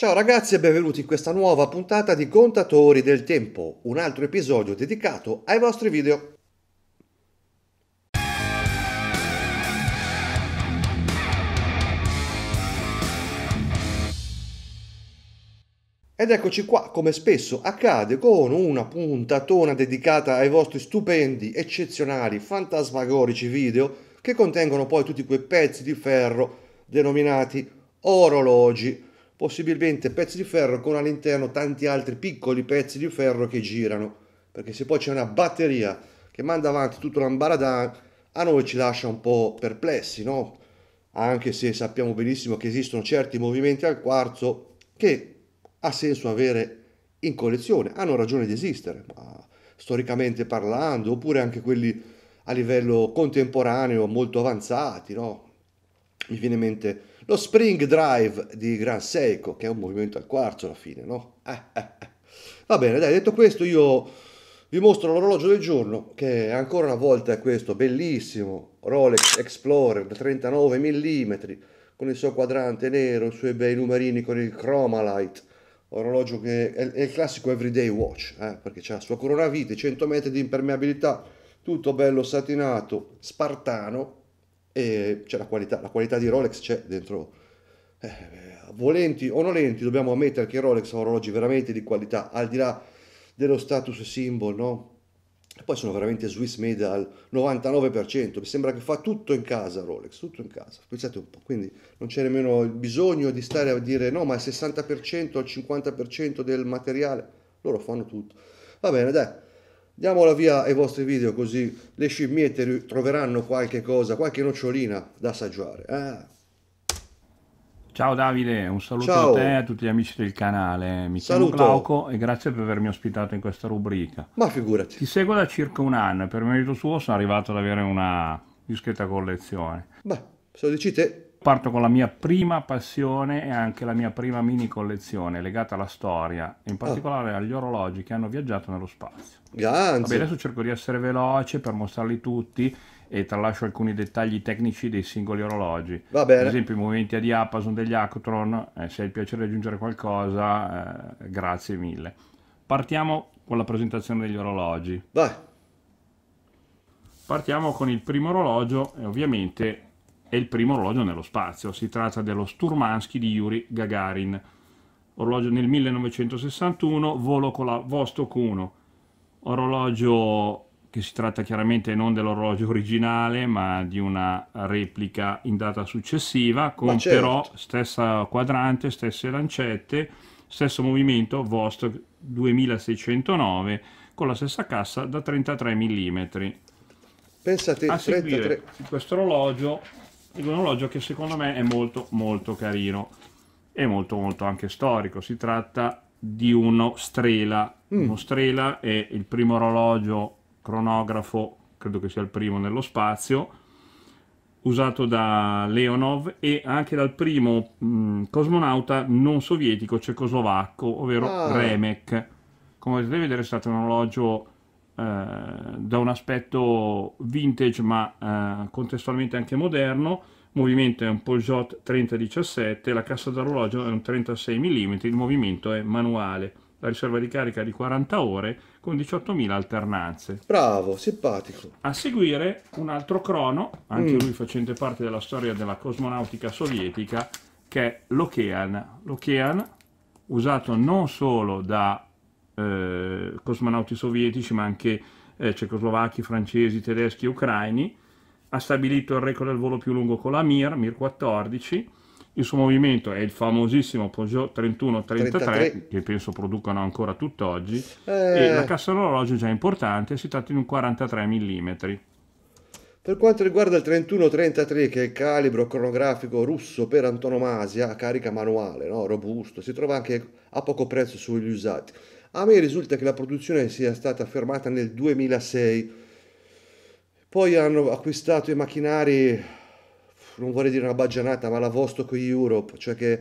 Ciao ragazzi e benvenuti in questa nuova puntata di Contatori del Tempo, un altro episodio dedicato ai vostri video. Ed eccoci qua, come spesso accade, con una puntatona dedicata ai vostri stupendi, eccezionali, fantasmagorici video che contengono poi tutti quei pezzi di ferro denominati orologi possibilmente pezzi di ferro con all'interno tanti altri piccoli pezzi di ferro che girano, perché se poi c'è una batteria che manda avanti tutto l'ambaradan, a noi ci lascia un po' perplessi, no? Anche se sappiamo benissimo che esistono certi movimenti al quarzo che ha senso avere in collezione, hanno ragione di esistere, storicamente parlando, oppure anche quelli a livello contemporaneo molto avanzati, no? Mi viene in mente lo Spring Drive di Gran Seiko, che è un movimento al quarzo alla fine, no? Eh, eh, eh. Va bene, dai, detto questo io vi mostro l'orologio del giorno, che ancora una volta è questo bellissimo Rolex Explorer da 39 mm, con il suo quadrante nero, i suoi bei numerini con il Chroma orologio che è, il classico everyday watch, eh, perché ha la sua corona vite, 100 metri di impermeabilità, tutto bello satinato, spartano, e c'è la qualità, la qualità di Rolex c'è dentro. Eh, volenti o nolenti dobbiamo ammettere che Rolex ha orologi veramente di qualità, al di là dello status symbol, no? E poi sono veramente Swiss made al 99%, mi sembra che fa tutto in casa Rolex, tutto in casa, pensate un po', quindi non c'è nemmeno il bisogno di stare a dire no, ma il 60%, il 50% del materiale, loro fanno tutto. Va bene, dai. Diamola via ai vostri video così le scimmiette troveranno qualche cosa, qualche nocciolina da assaggiare. Eh? Ciao Davide, un saluto Ciao. a te e a tutti gli amici del canale. Mi saluto. chiamo Glauco e grazie per avermi ospitato in questa rubrica. Ma figurati. Ti seguo da circa un anno e per merito suo sono arrivato ad avere una discreta collezione. Beh, se lo dici te, Parto con la mia prima passione e anche la mia prima mini collezione legata alla storia, in ah. particolare agli orologi che hanno viaggiato nello spazio. Grazie. Vabbè, adesso cerco di essere veloce per mostrarli tutti e tralascio alcuni dettagli tecnici dei singoli orologi. Ad esempio i movimenti a diapason degli Actron, eh, se hai il piacere di aggiungere qualcosa, eh, grazie mille. Partiamo con la presentazione degli orologi. Vai. Partiamo con il primo orologio e ovviamente è il primo orologio nello spazio. Si tratta dello Sturmansky di Yuri Gagarin. Orologio nel 1961, volo con la Vostok 1. Orologio che si tratta chiaramente non dell'orologio originale, ma di una replica in data successiva, con certo. però stessa quadrante, stesse lancette, stesso movimento Vostok 2609 con la stessa cassa da 33 mm. Pensate, a 33... questo orologio ed un orologio che secondo me è molto molto carino e molto molto anche storico. Si tratta di uno Strela. Mm. Uno Strela è il primo orologio cronografo, credo che sia il primo nello spazio, usato da Leonov e anche dal primo mh, mm, cosmonauta non sovietico cecoslovacco, ovvero ah. Remek. Come potete vedere è stato un orologio eh, da un aspetto vintage ma eh, contestualmente anche moderno, movimento è un Peugeot 3017, la cassa d'orologio è un 36 mm, il movimento è manuale, la riserva di carica è di 40 ore con 18.000 alternanze. Bravo, simpatico. A seguire un altro crono, anche mm. lui facente parte della storia della cosmonautica sovietica, che è l'Okean. L'Okean usato non solo da eh, cosmonauti sovietici, ma anche eh, cecoslovacchi, francesi, tedeschi e ucraini. Ha stabilito il record del volo più lungo con la Mir, Mir 14. Il suo movimento è il famosissimo Peugeot 31-33, che penso producano ancora tutt'oggi, eh... e la cassa d'orologio è già importante, si tratta di un 43 mm. Per quanto riguarda il 31-33, che è il calibro cronografico russo per antonomasia, a carica manuale, no? robusto, si trova anche a poco prezzo sugli usati. A me risulta che la produzione sia stata fermata nel 2006. Poi hanno acquistato i macchinari, non vorrei dire una baggianata, ma la Vostok Europe, cioè che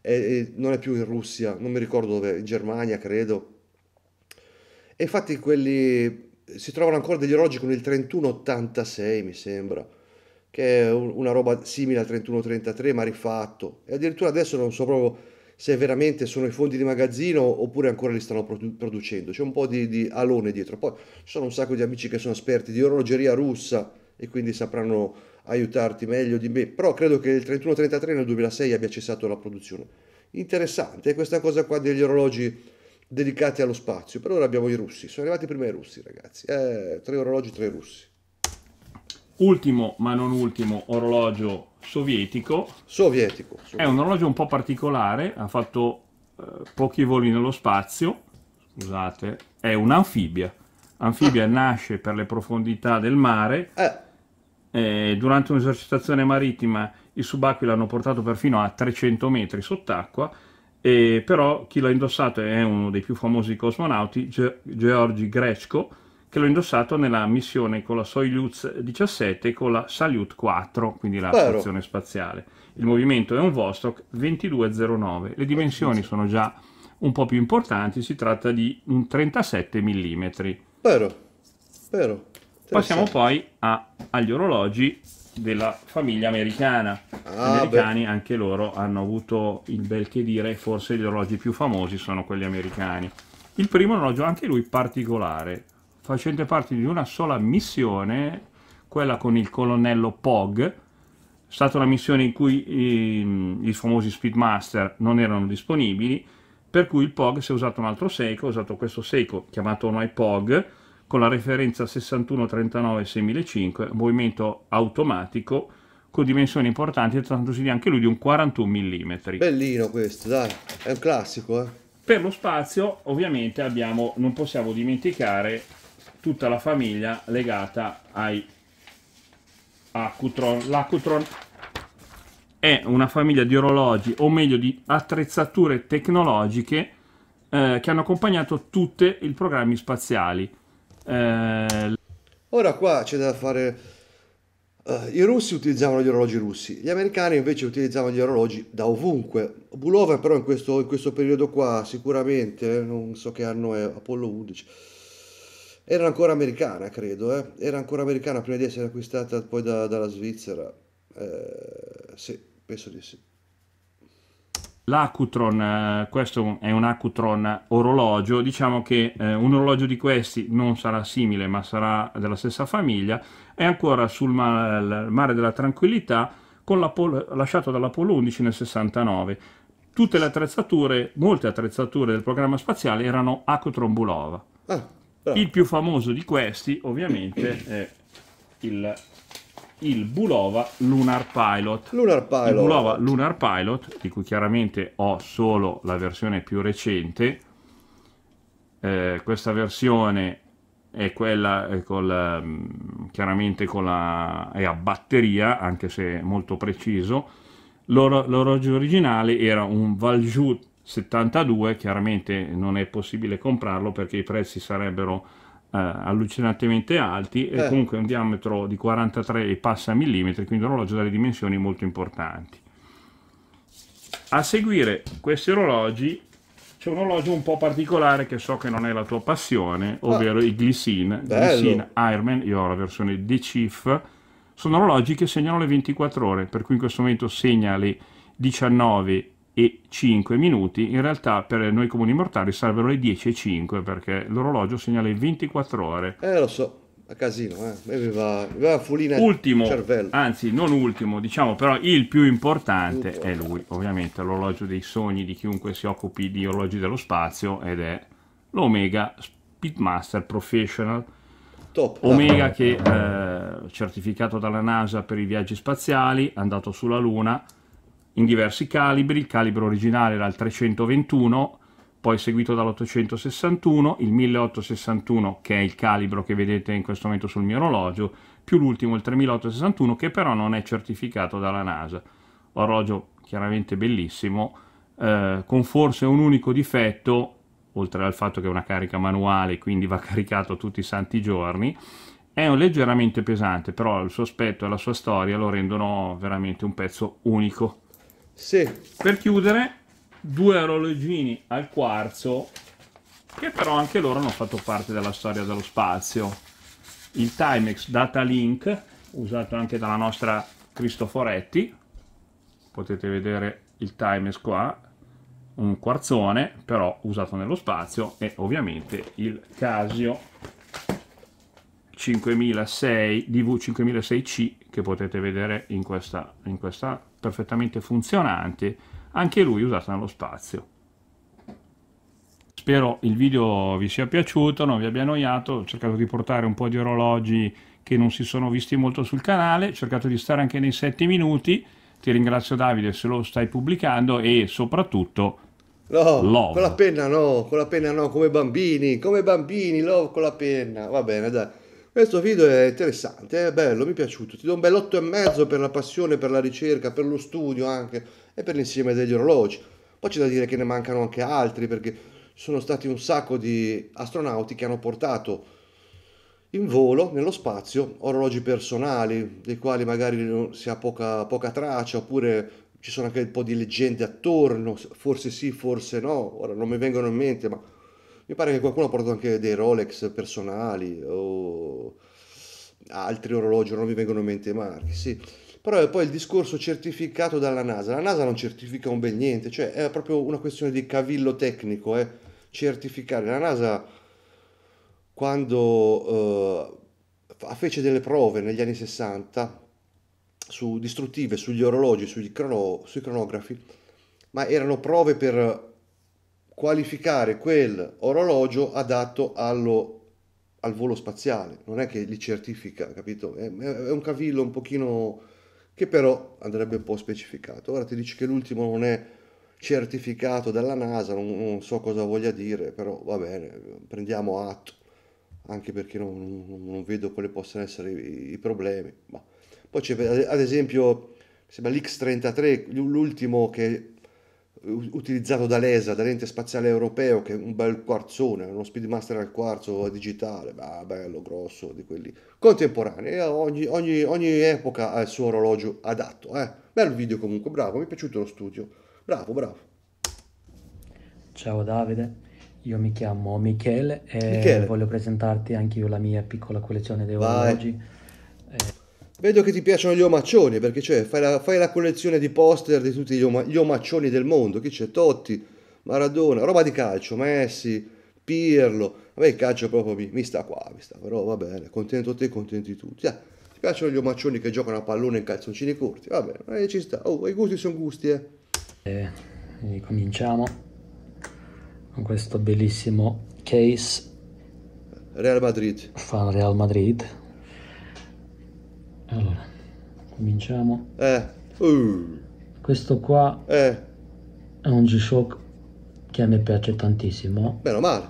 è, è, non è più in Russia, non mi ricordo dove, in Germania credo. E infatti quelli si trovano ancora degli orologi con il 3186, mi sembra, che è una roba simile al 3133, ma rifatto. E addirittura adesso non so proprio se veramente sono i fondi di magazzino oppure ancora li stanno produ- producendo. C'è un po' di, di, alone dietro. Poi ci sono un sacco di amici che sono esperti di orologeria russa e quindi sapranno aiutarti meglio di me. Però credo che il 31-33 nel 2006 abbia cessato la produzione. Interessante eh, questa cosa qua degli orologi dedicati allo spazio. Per ora abbiamo i russi. Sono arrivati prima i russi, ragazzi. Eh, tre orologi, tre russi. Ultimo, ma non ultimo, orologio sovietico. Sovietico, sovietico. È un orologio un po' particolare, ha fatto eh, pochi voli nello spazio, scusate, è un'anfibia. Anfibia ah. nasce per le profondità del mare. Eh. Eh, durante un'esercitazione marittima i subacquei l'hanno portato perfino a 300 metri sott'acqua, eh, però chi l'ha indossato è uno dei più famosi cosmonauti, Ge Georgi Grechko, che l'ho indossato nella missione con la Soyuz 17 e con la Salyut 4, quindi la Spero. stazione spaziale. Il movimento è un Vostok 2209. Le dimensioni sono già un po' più importanti, si tratta di un 37 mm. Spero. Spero. Passiamo poi a, agli orologi della famiglia americana. Ah, Gli americani beh. anche loro hanno avuto il bel che dire, forse gli orologi più famosi sono quelli americani. Il primo orologio, anche lui particolare, facente parte di una sola missione, quella con il colonnello Pog, è stata una missione in cui i, i famosi Speedmaster non erano disponibili, per cui il POG si è usato un altro Seiko, ho usato questo Seiko chiamato Noi POG, con la referenza 6139 6005, movimento automatico, con dimensioni importanti, trattandosi di anche lui di un 41 mm. Bellino questo, dai, è un classico, eh. Per lo spazio, ovviamente, abbiamo, non possiamo dimenticare tutta la famiglia legata ai Acutron. L'Acutron è una famiglia di orologi, o meglio di attrezzature tecnologiche eh, che hanno accompagnato tutti i programmi spaziali. Eh... Ora qua c'è da fare... Uh, I russi utilizzavano gli orologi russi, gli americani invece utilizzavano gli orologi da ovunque. Bulova però in questo, in questo periodo qua sicuramente, eh, non so che anno è, Apollo 11 era ancora americana, credo, eh? era ancora americana prima di essere acquistata poi da, dalla Svizzera. Eh, sì, penso di sì. L'Acutron, eh, questo è un Acutron orologio, diciamo che eh, un orologio di questi non sarà simile ma sarà della stessa famiglia, è ancora sul mare, della tranquillità Pol- lasciato dalla Apollo 11 nel 69. Tutte le attrezzature, molte attrezzature del programma spaziale erano Acutron Bulova. Ah. Il più famoso di questi, ovviamente, è il, il Bulova Lunar Pilot. Lunar Pilot. Il Bulova Lunar Pilot, di cui chiaramente ho solo la versione più recente. Eh, questa versione è quella eh, col, ehm, chiaramente con la, è a batteria, anche se molto preciso. L'orologio originale era un Valjut 72 chiaramente non è possibile comprarlo perché i prezzi sarebbero eh, allucinantemente alti e eh. comunque un diametro di 43 e passa millimetri quindi un orologio dalle dimensioni molto importanti a seguire questi orologi c'è un orologio un po' particolare che so che non è la tua passione ah. ovvero ah. i Glycine Bello. Ironman io ho la versione The Chief sono orologi che segnano le 24 ore per cui in questo momento segna le 19 e 5 minuti, in realtà per noi comuni mortali sarebbero le 10 e 5 perché l'orologio segnala le 24 ore. Eh lo so, a casino, eh. aveva va, mi fulina ultimo, cervello. anzi non ultimo, diciamo però il più importante Tutto. è lui, ovviamente l'orologio dei sogni di chiunque si occupi di orologi dello spazio ed è l'Omega Speedmaster Professional. Top, Omega che eh, certificato dalla NASA per i viaggi spaziali, andato sulla Luna, in diversi calibri, il calibro originale era il 321, poi seguito dall'861, il 1861 che è il calibro che vedete in questo momento sul mio orologio, più l'ultimo il 3861 che però non è certificato dalla NASA. Orologio chiaramente bellissimo, eh, con forse un unico difetto, oltre al fatto che è una carica manuale quindi va caricato tutti i santi giorni, è un leggermente pesante, però il suo aspetto e la sua storia lo rendono veramente un pezzo unico. Sì. Per chiudere, due orologini al quarzo, che però anche loro hanno fatto parte della storia dello spazio. Il Timex Data Link, usato anche dalla nostra Cristoforetti, potete vedere il Timex qua, un quarzone però usato nello spazio e ovviamente il Casio 5006 DV5006C che potete vedere in questa, in questa perfettamente funzionante, anche lui usato nello spazio. Spero il video vi sia piaciuto, non vi abbia annoiato, ho cercato di portare un po' di orologi che non si sono visti molto sul canale, ho cercato di stare anche nei 7 minuti, ti ringrazio Davide se lo stai pubblicando e soprattutto No, love. con la penna no, con la penna no, come bambini, come bambini, love con la penna, va bene dai. Questo video è interessante, è bello, mi è piaciuto. Ti do un bel mezzo per la passione, per la ricerca, per lo studio anche e per l'insieme degli orologi. Poi c'è da dire che ne mancano anche altri perché ci sono stati un sacco di astronauti che hanno portato in volo, nello spazio, orologi personali, dei quali magari si ha poca, poca traccia oppure ci sono anche un po' di leggende attorno, forse sì, forse no, ora non mi vengono in mente, ma mi pare che qualcuno ha portato anche dei Rolex personali o altri orologi, non mi vengono in mente i marchi, sì. Però è poi il discorso certificato dalla NASA, la NASA non certifica un bel niente, cioè è proprio una questione di cavillo tecnico, eh. certificare. La NASA quando eh, fece delle prove negli anni 60 su distruttive sugli orologi, sugli crono, sui cronografi, ma erano prove per qualificare quel orologio adatto allo, al volo spaziale, non è che li certifica, capito? È, è un cavillo un pochino che però andrebbe un po' specificato. Ora ti dici che l'ultimo non è certificato dalla NASA, non, non so cosa voglia dire, però va bene, prendiamo atto, anche perché non, non vedo quali possano essere i, i problemi. Ma. Poi c'è ad esempio l'X33, l'ultimo che utilizzato dall'ESA, dall'ente spaziale europeo, che è un bel quarzone, uno Speedmaster al quarzo digitale, bah, bello, grosso, di quelli contemporanei, ogni, ogni, ogni, epoca ha il suo orologio adatto, eh. bello video comunque, bravo, mi è piaciuto lo studio, bravo, bravo. Ciao Davide, io mi chiamo Michele e Michele. voglio presentarti anche io la mia piccola collezione di orologi. Eh. Vedo che ti piacciono gli omaccioni, perché cioè, fai, la, fai la collezione di poster di tutti gli, oma, gli omaccioni del mondo. Chi c'è? Totti, Maradona, roba di calcio, Messi, Pirlo. A me il calcio proprio mi, mi sta qua, mi sta, però va bene, contento te, contenti tutti. Ah, ti piacciono gli omaccioni che giocano a pallone in calzoncini corti? Va bene, eh, ci sta. Oh, i gusti sono gusti, eh. eh cominciamo con questo bellissimo case. Real Madrid. Fa Real Madrid, allora, cominciamo. Eh. Uh. Questo qua eh. è un G-Shock che a me piace tantissimo. Meno male.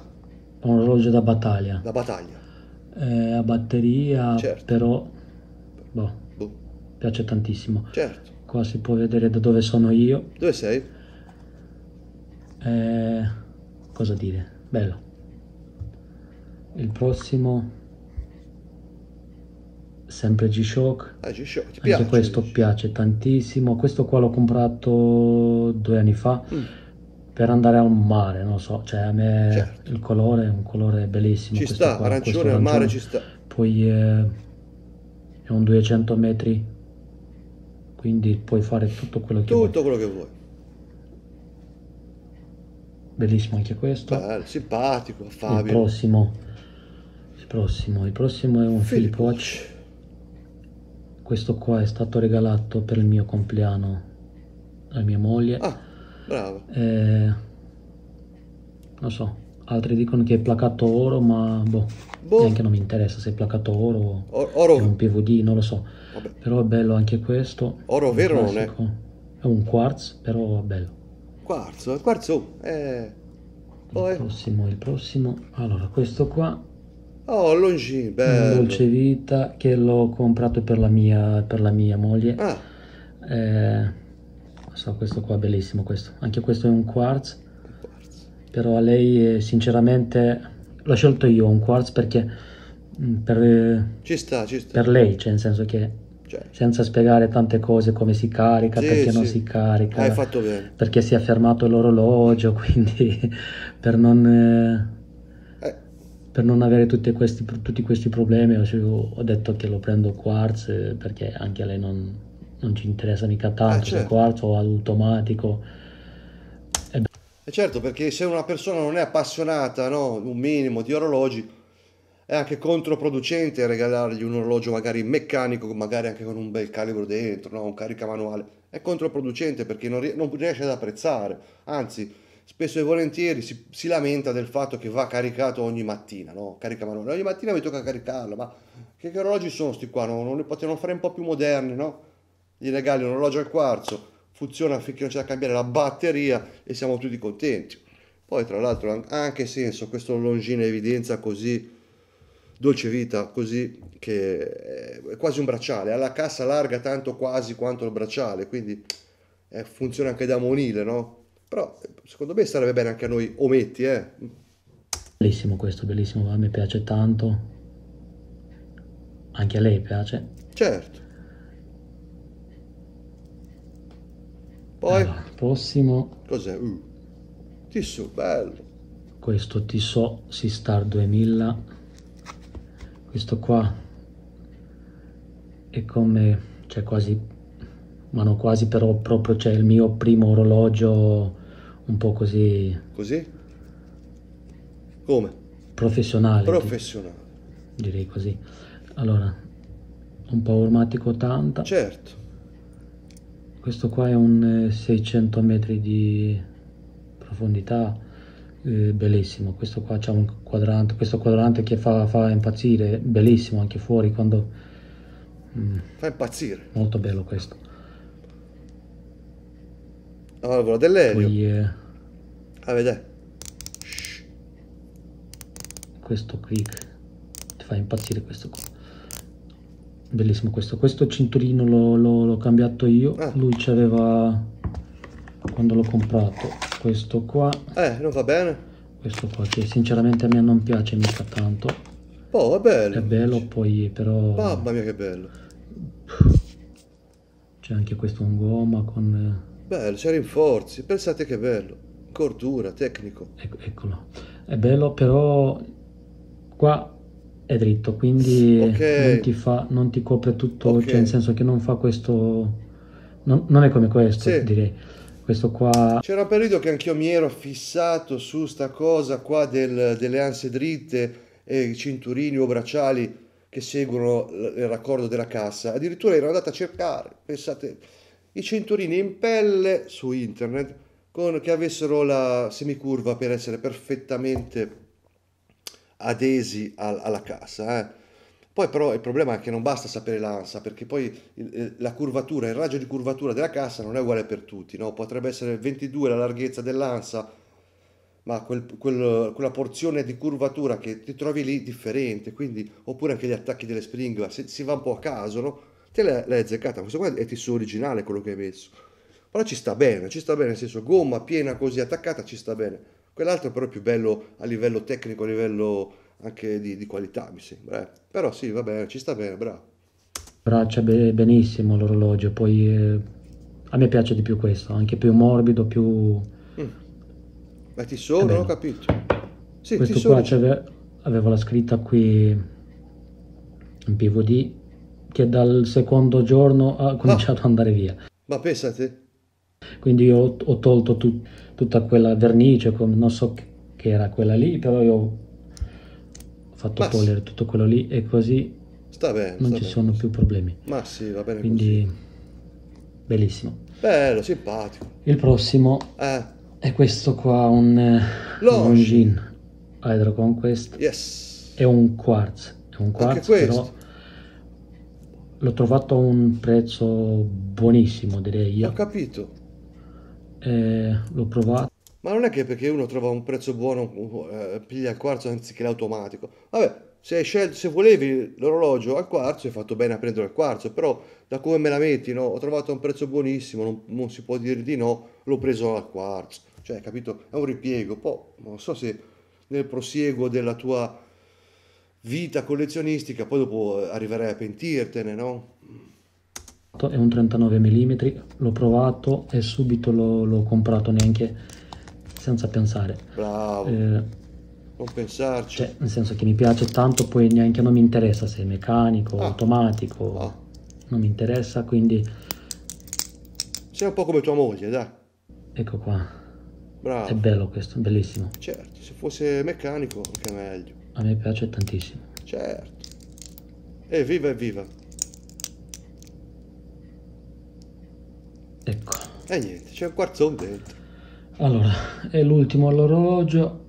È un orologio da battaglia. Da battaglia. È eh, a batteria, certo. però... Boh, boh. Piace tantissimo. Certo. Qua si può vedere da dove sono io. Dove sei? Eh, cosa dire? Bello. Il prossimo sempre G-Shock. Ah, G-Shock. Ti piace, questo G-Shock. piace tantissimo. Questo qua l'ho comprato due anni fa mm. per andare al mare, non so, cioè a me certo. il colore è un colore bellissimo. Ci sta, qua, arancione al mare ci sta. Poi eh, è un 200 metri, quindi puoi fare tutto quello che tutto vuoi. Tutto quello che vuoi. Bellissimo anche questo. Bello, simpatico, affabile. Il prossimo, il prossimo, il prossimo è un Philip Watch questo qua è stato regalato per il mio compleanno da mia moglie. Ah, bravo. Eh, non so, altri dicono che è placato oro, ma boh, boh. neanche non mi interessa se è placato oro o oro. è un PVD, non lo so. Vabbè. Però è bello anche questo. Oro vero non è? È un quartz, però è bello. Quarzo, eh, quarzo, eh... Il prossimo, il prossimo. Allora, questo qua Oh, Longin, bello. Un dolce vita che l'ho comprato per la mia, per la mia moglie. Ah. Eh, so, questo qua è bellissimo, questo. Anche questo è un quartz. Un quartz. Però a lei, eh, sinceramente, l'ho scelto io un quartz perché... Mm, per, eh, ci sta, ci sta. Per lei, cioè nel senso che... Cioè. Senza spiegare tante cose come si carica, sì, perché sì. non si carica, Hai fatto bene. perché si è fermato l'orologio, quindi per non... Eh, per non avere questi, tutti questi problemi ho detto che lo prendo quartz eh, perché anche a lei non, non ci interessa mica tanto ah, certo. il quartz o automatico. E... e eh, certo, perché se una persona non è appassionata, no, un minimo di orologi, è anche controproducente regalargli un orologio magari meccanico, magari anche con un bel calibro dentro, no? un carica manuale. È controproducente perché non, non riesce ad apprezzare, anzi spesso e volentieri si, si, lamenta del fatto che va caricato ogni mattina, no? Carica manuale, ogni mattina mi tocca caricarlo, ma che, che orologi sono questi qua? No? Non li potevano fare un po' più moderni, no? Gli regali un orologio al quarzo, funziona finché non c'è da cambiare la batteria e siamo tutti contenti. Poi tra l'altro ha anche senso questo Longines evidenza così dolce vita, così che è quasi un bracciale, ha la cassa larga tanto quasi quanto il bracciale, quindi eh, funziona anche da monile, no? Però secondo me sarebbe bene anche a noi ometti, eh. Bellissimo questo, bellissimo, a me piace tanto. Anche a lei piace? Certo. Poi... Allora, prossimo... Cos'è? Uh, tissù, bello. Questo Tissot Sistar 2000. Questo qua è come... cioè quasi ma non quasi, però proprio c'è cioè il mio primo orologio un po' così... Così? Come? Professionale. Professionale. Direi così. Allora, un po' Powermatic 80. Certo. Questo qua è un 600 eh, metri di profondità, eh, bellissimo. Questo qua c'è un quadrante, questo quadrante che fa, fa impazzire, bellissimo anche fuori quando... Mm, fa impazzire. Molto bello questo. Ah, la valvola dell'elio. Oh yeah. A vedere. Questo qui ti fa impazzire questo qua. Bellissimo questo. Questo cinturino l'ho cambiato io. Ah. Lui ci aveva quando l'ho comprato. Questo qua. Eh, non va bene. Questo qua che sinceramente a me non piace mica tanto. Oh, è bello. È bello poi però... Mamma mia che bello. C'è anche questo in gomma con... Eh, Bello, c'è rinforzi, pensate che bello, cordura, tecnico. Ecco, eccolo, è bello però qua è dritto, quindi okay. non, ti fa, non ti copre tutto, okay. cioè nel senso che non fa questo... Non, non è come questo, sì. direi. Questo qua... C'era un periodo che anch'io mi ero fissato su sta cosa qua del, delle anse dritte e cinturini o bracciali che seguono il raccordo della cassa. Addirittura ero andato a cercare, pensate i cinturini in pelle su internet con, che avessero la semicurva per essere perfettamente adesi al, alla cassa. Eh. Poi però il problema è che non basta sapere l'ansa, perché poi il, eh, la curvatura, il raggio di curvatura della cassa non è uguale per tutti, no? potrebbe essere 22 la larghezza dell'ansa, ma quel, quel, quella porzione di curvatura che ti trovi lì differente, quindi, oppure anche gli attacchi delle springhe, si, si va un po' a caso, no? te l'hai azzeccata, questo qua è tessuto originale quello che hai messo, però ci sta bene, ci sta bene, nel senso gomma piena così attaccata ci sta bene, quell'altro però è più bello a livello tecnico, a livello anche di, di qualità mi sembra, eh. però sì va bene, ci sta bene, bravo. Braccia benissimo l'orologio, poi eh, a me piace di più questo, anche più morbido, più... Mm. Ma ti sono, ho capito. Sì, questo qua avevo la scritta qui in PVD che dal secondo giorno ha cominciato ah. ad andare via. Ma pensate. Quindi io ho, tolto tu, tutta quella vernice, non so che era quella lì, però io ho fatto Massi. togliere tutto quello lì e così sta bene, non sta ci bene, sono più problemi. Ma sì, va bene. Quindi così. bellissimo. Bello, simpatico. Il prossimo eh. è questo qua, un eh, Longin Hydro Conquest. Yes. È un quartz, è un quartz, però l'ho trovato a un prezzo buonissimo, direi io. Ho capito. Eh, l'ho provato. Ma non è che perché uno trova un prezzo buono eh, piglia il quarzo anziché l'automatico. Vabbè, se, scelto, se volevi l'orologio al quarzo hai fatto bene a prendere il quarzo, però da come me la metti, no? Ho trovato a un prezzo buonissimo, non, non si può dire di no, l'ho preso al quarzo. Cioè, capito? È un ripiego. Poi non so se nel prosieguo della tua vita collezionistica, poi dopo arriverai a pentirtene, no? È un 39 mm, l'ho provato e subito l'ho, comprato neanche senza pensare. Bravo. Eh, non pensarci. Cioè, nel senso che mi piace tanto, poi neanche non mi interessa se è meccanico, ah. automatico, ah. non mi interessa, quindi... Sei un po' come tua moglie, dai. Ecco qua. Bravo. È bello questo, bellissimo. Certo, se fosse meccanico anche meglio. A me piace tantissimo. Certo. Evviva, evviva. Ecco. E niente, c'è un quarzone dentro. Allora, è l'ultimo all'orologio.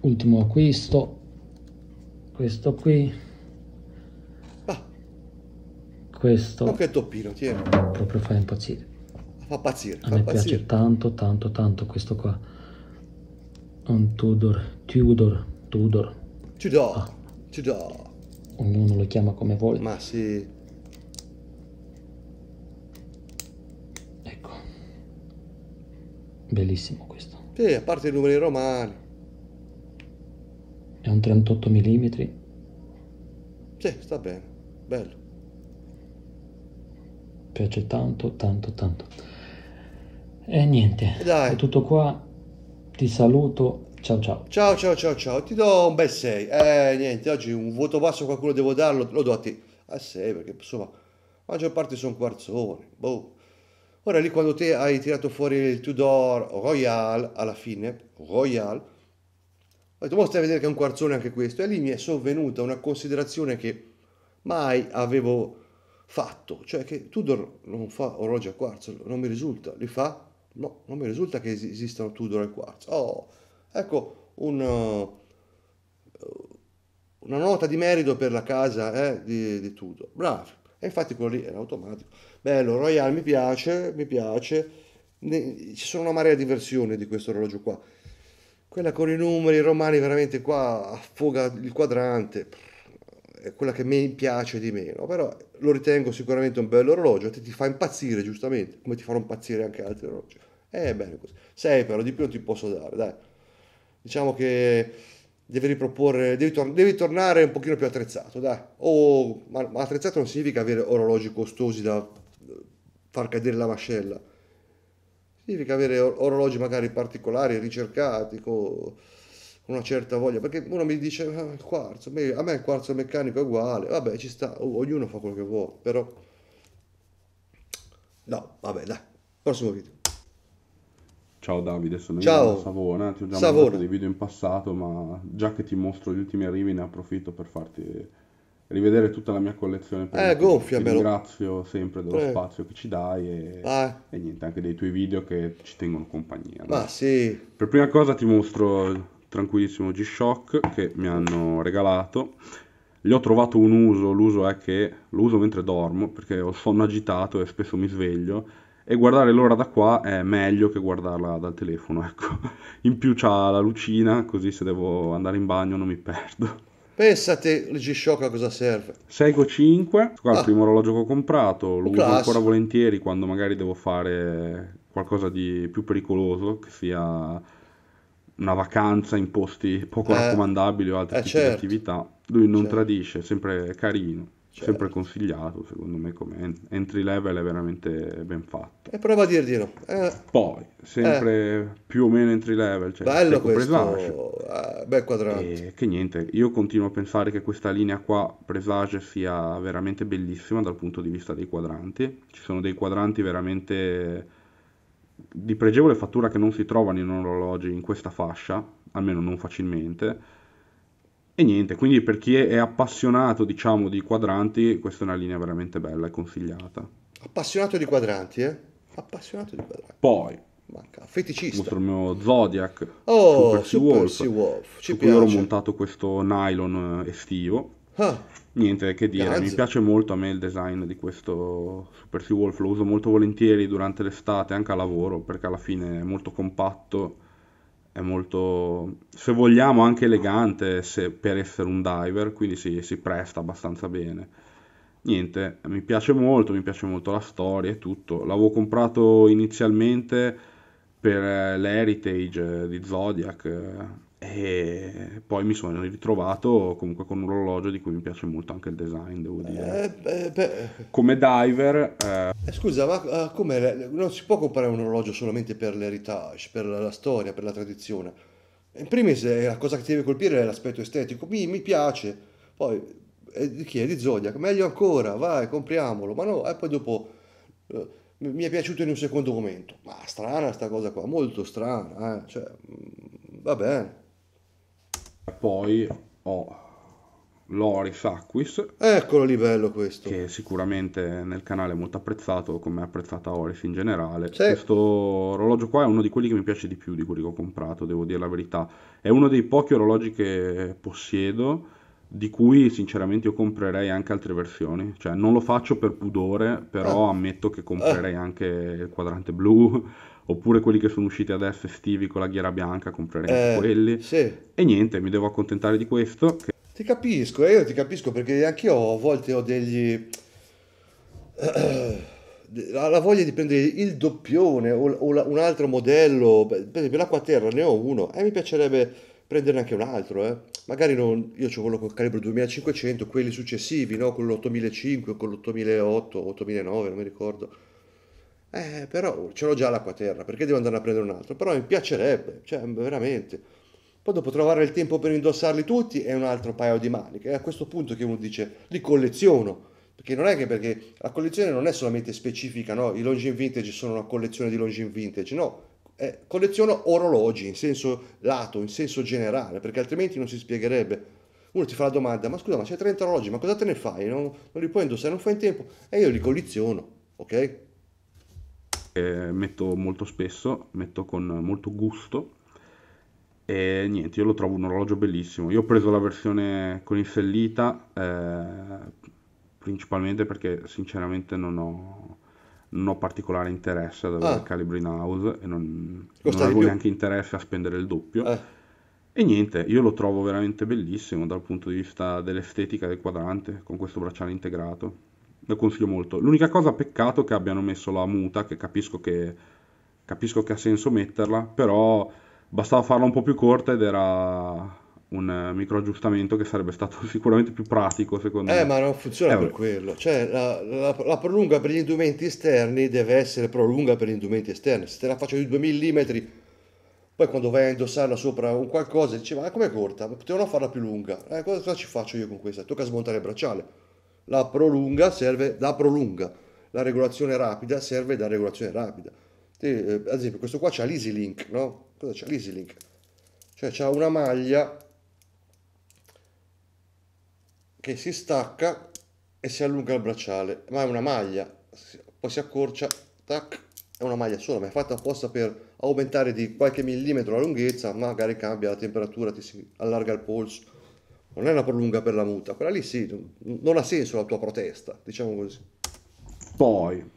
Ultimo acquisto. Questo qui. Ah. Questo. che toppino, tiene Proprio fa impazzire. Fa pazzire, A fa me pazzire. piace tanto, tanto, tanto questo qua. Un Tudor, Tudor Tudor. Tudor. Ah. Tudor. Ognuno lo chiama come vuole. Ma sì. Ecco. Bellissimo questo. Sì, a parte i numeri romani. È un 38 mm. Sì, sta bene. Bello. Piace tanto, tanto, tanto. E niente. Dai. È tutto qua. Ti saluto Ciao ciao. Ciao ciao ciao ciao, ti do un bel 6. Eh niente, oggi un voto basso qualcuno devo darlo, lo do a te. A 6 perché insomma, la maggior parte sono quarzoni. Boh. Ora lì quando te hai tirato fuori il Tudor Royal alla fine, Royal, ho detto, mostra a vedere che è un quarzone anche questo. E lì mi è sovvenuta una considerazione che mai avevo fatto, cioè che Tudor non fa orologi a quarzo, non mi risulta, li fa? No, non mi risulta che esistano Tudor e quarzo. Oh, Ecco, un, eh, una nota di merito per la casa eh, di, di Tudor. Bravi. E infatti quello lì era automatico. Bello, Royal mi piace, mi piace. Ne, ci sono una marea di versioni di questo orologio qua. Quella con i numeri romani veramente qua affoga il quadrante. È quella che mi piace di meno, però lo ritengo sicuramente un bello orologio, ti, ti fa impazzire giustamente, come ti farò impazzire anche altri orologi. Eh, bene così. Sei però di più non ti posso dare, dai diciamo che devi riproporre, devi, tor- devi, tornare un pochino più attrezzato, dai. O, ma, ma, attrezzato non significa avere orologi costosi da eh, far cadere la mascella, significa avere or- orologi magari particolari, ricercati, con una certa voglia, perché uno mi dice, ah, il quarzo, a me il quarzo meccanico è uguale, vabbè ci sta, o- ognuno fa quello che vuole, però... No, vabbè, dai, prossimo video. Ciao Davide, sono io da Savona, ti ho già Savona. mandato dei video in passato, ma già che ti mostro gli ultimi arrivi ne approfitto per farti rivedere tutta la mia collezione. per Eh, YouTube. Ti ringrazio sempre dello Eh, spazio che ci dai e, ah, e niente, anche dei tuoi video che ci tengono compagnia, ma dai. sì. Per prima cosa ti mostro tranquillissimo G-Shock che mi hanno regalato. Gli ho trovato un uso, l'uso è che lo uso mentre dormo perché ho il sonno agitato e spesso mi sveglio e guardare l'ora da qua è meglio che guardarla dal telefono, ecco. In più c'ha la lucina, così se devo andare in bagno non mi perdo. Pensate il G-Shock a cosa serve. Seiko 5, qua ah. il primo orologio che ho comprato, lo uso ancora volentieri quando magari devo fare qualcosa di più pericoloso, che sia una vacanza in posti poco eh. raccomandabili o altre eh, certo. attività. Lui non certo. tradisce, è sempre carino. Certo. Sempre consigliato, secondo me, come entry level è veramente ben fatto. E prova a dir di no. Eh. Poi, sempre eh. più o meno entry level. Cioè, Bello questo, eh, bel quadrante. E che niente, io continuo a pensare che questa linea qua, Presage, sia veramente bellissima dal punto di vista dei quadranti. Ci sono dei quadranti veramente di pregevole fattura che non si trovano in orologi in questa fascia, almeno non facilmente e niente, quindi per chi è appassionato, diciamo, di quadranti, questa è una linea veramente bella e consigliata. Appassionato di quadranti, eh? Appassionato di quadranti. Poi, manca. Feticista. Mostro il mio Zodiac. Oh, Super, Super Sea Wolf. Ci su piace. cui ho montato questo nylon eh, estivo. Ah, Niente che dire, ganzo. mi piace molto a me il design di questo Super Sea Wolf, lo uso molto volentieri durante l'estate anche a lavoro perché alla fine è molto compatto è molto, se vogliamo, anche elegante se, per essere un diver, quindi si, si presta abbastanza bene. Niente, mi piace molto, mi piace molto la storia e tutto. L'avevo comprato inizialmente per eh, l'Heritage eh, di Zodiac, eh, e poi mi sono ritrovato comunque con un orologio di cui mi piace molto anche il design, devo dire. Eh, beh, come diver... Eh... eh scusa, ma eh, come non si può comprare un orologio solamente per l'heritage, per la storia, per la tradizione? In primis eh, la cosa che ti deve colpire è l'aspetto estetico, mi, mi piace, poi è di chi è? Di Zodiac, meglio ancora, vai, compriamolo, ma no, e poi dopo... Eh, mi è piaciuto in un secondo momento, ma strana sta cosa qua, molto strana, eh? cioè, mm, va bene. Poi ho Loris Aquis. Eccolo lì bello questo. Che sicuramente nel canale è molto apprezzato, come è apprezzata Oris in generale. Sì. Questo orologio qua è uno di quelli che mi piace di più di quelli che ho comprato, devo dire la verità. È uno dei pochi orologi che possiedo di cui sinceramente io comprerei anche altre versioni, cioè non lo faccio per pudore, però eh. ammetto che comprerei anche il quadrante blu, oppure quelli che sono usciti adesso estivi con la ghiera bianca, comprerei anche eh, quelli. Sì. E niente, mi devo accontentare di questo. Che... Ti capisco, eh, io ti capisco perché anche io a volte ho degli... la voglia di prendere il doppione o, un altro modello, per esempio l'acqua terra ne ho uno e eh, mi piacerebbe prenderne anche un altro, eh. magari non, io ho quello col calibro 2500, quelli successivi, no? con l'8500, con l'8008, 8009, non mi ricordo. Eh, però ce l'ho già l'acqua terra, perché devo andare a prendere un altro? Però mi piacerebbe, cioè veramente. Poi dopo trovare il tempo per indossarli tutti è un altro paio di maniche. È a questo punto che uno dice li colleziono, perché non è che perché la collezione non è solamente specifica, no? I Longin Vintage sono una collezione di Longin Vintage, no, eh, colleziono orologi in senso lato, in senso generale, perché altrimenti non si spiegherebbe. Uno ti fa la domanda, ma scusa, ma c'è 30 orologi, ma cosa te ne fai? Non, non li puoi indossare, non fai in tempo. E io li colleziono, ok? Eh, metto molto spesso, metto con molto gusto. E niente, io lo trovo un orologio bellissimo. Io ho preso la versione con il sellita, eh, principalmente perché sinceramente non ho non ho particolare interesse ad avere ah. il in house e non, non avevo neanche interesse a spendere il doppio. Eh. E niente, io lo trovo veramente bellissimo dal punto di vista dell'estetica del quadrante con questo bracciale integrato. Lo consiglio molto. L'unica cosa, peccato è che abbiano messo la muta, che capisco che, capisco che ha senso metterla, però bastava farla un po' più corta ed era un eh, microaggiustamento che sarebbe stato sicuramente più pratico secondo eh, me. Eh, ma non funziona eh, per quello. Cioè, la, la, la, prolunga per gli indumenti esterni deve essere prolunga per gli indumenti esterni. Se te la faccio di 2 mm, poi quando vai a indossarla sopra un qualcosa, dici, ma com'è corta? potevano farla più lunga. Eh, cosa, cosa, ci faccio io con questa? Tocca smontare il bracciale. La prolunga serve da prolunga. La regolazione rapida serve da regolazione rapida. Te, eh, ad esempio, questo qua c'ha l'Easy Link, no? Cosa c'ha l'Easy Link? Cioè, c'ha una maglia che si stacca e si allunga il bracciale, ma è una maglia, poi si accorcia, tac, è una maglia sola, ma è fatta apposta per aumentare di qualche millimetro la lunghezza, magari cambia la temperatura, ti si allarga il polso. Non è una prolunga per la muta, quella lì sì, non ha senso la tua protesta, diciamo così. Poi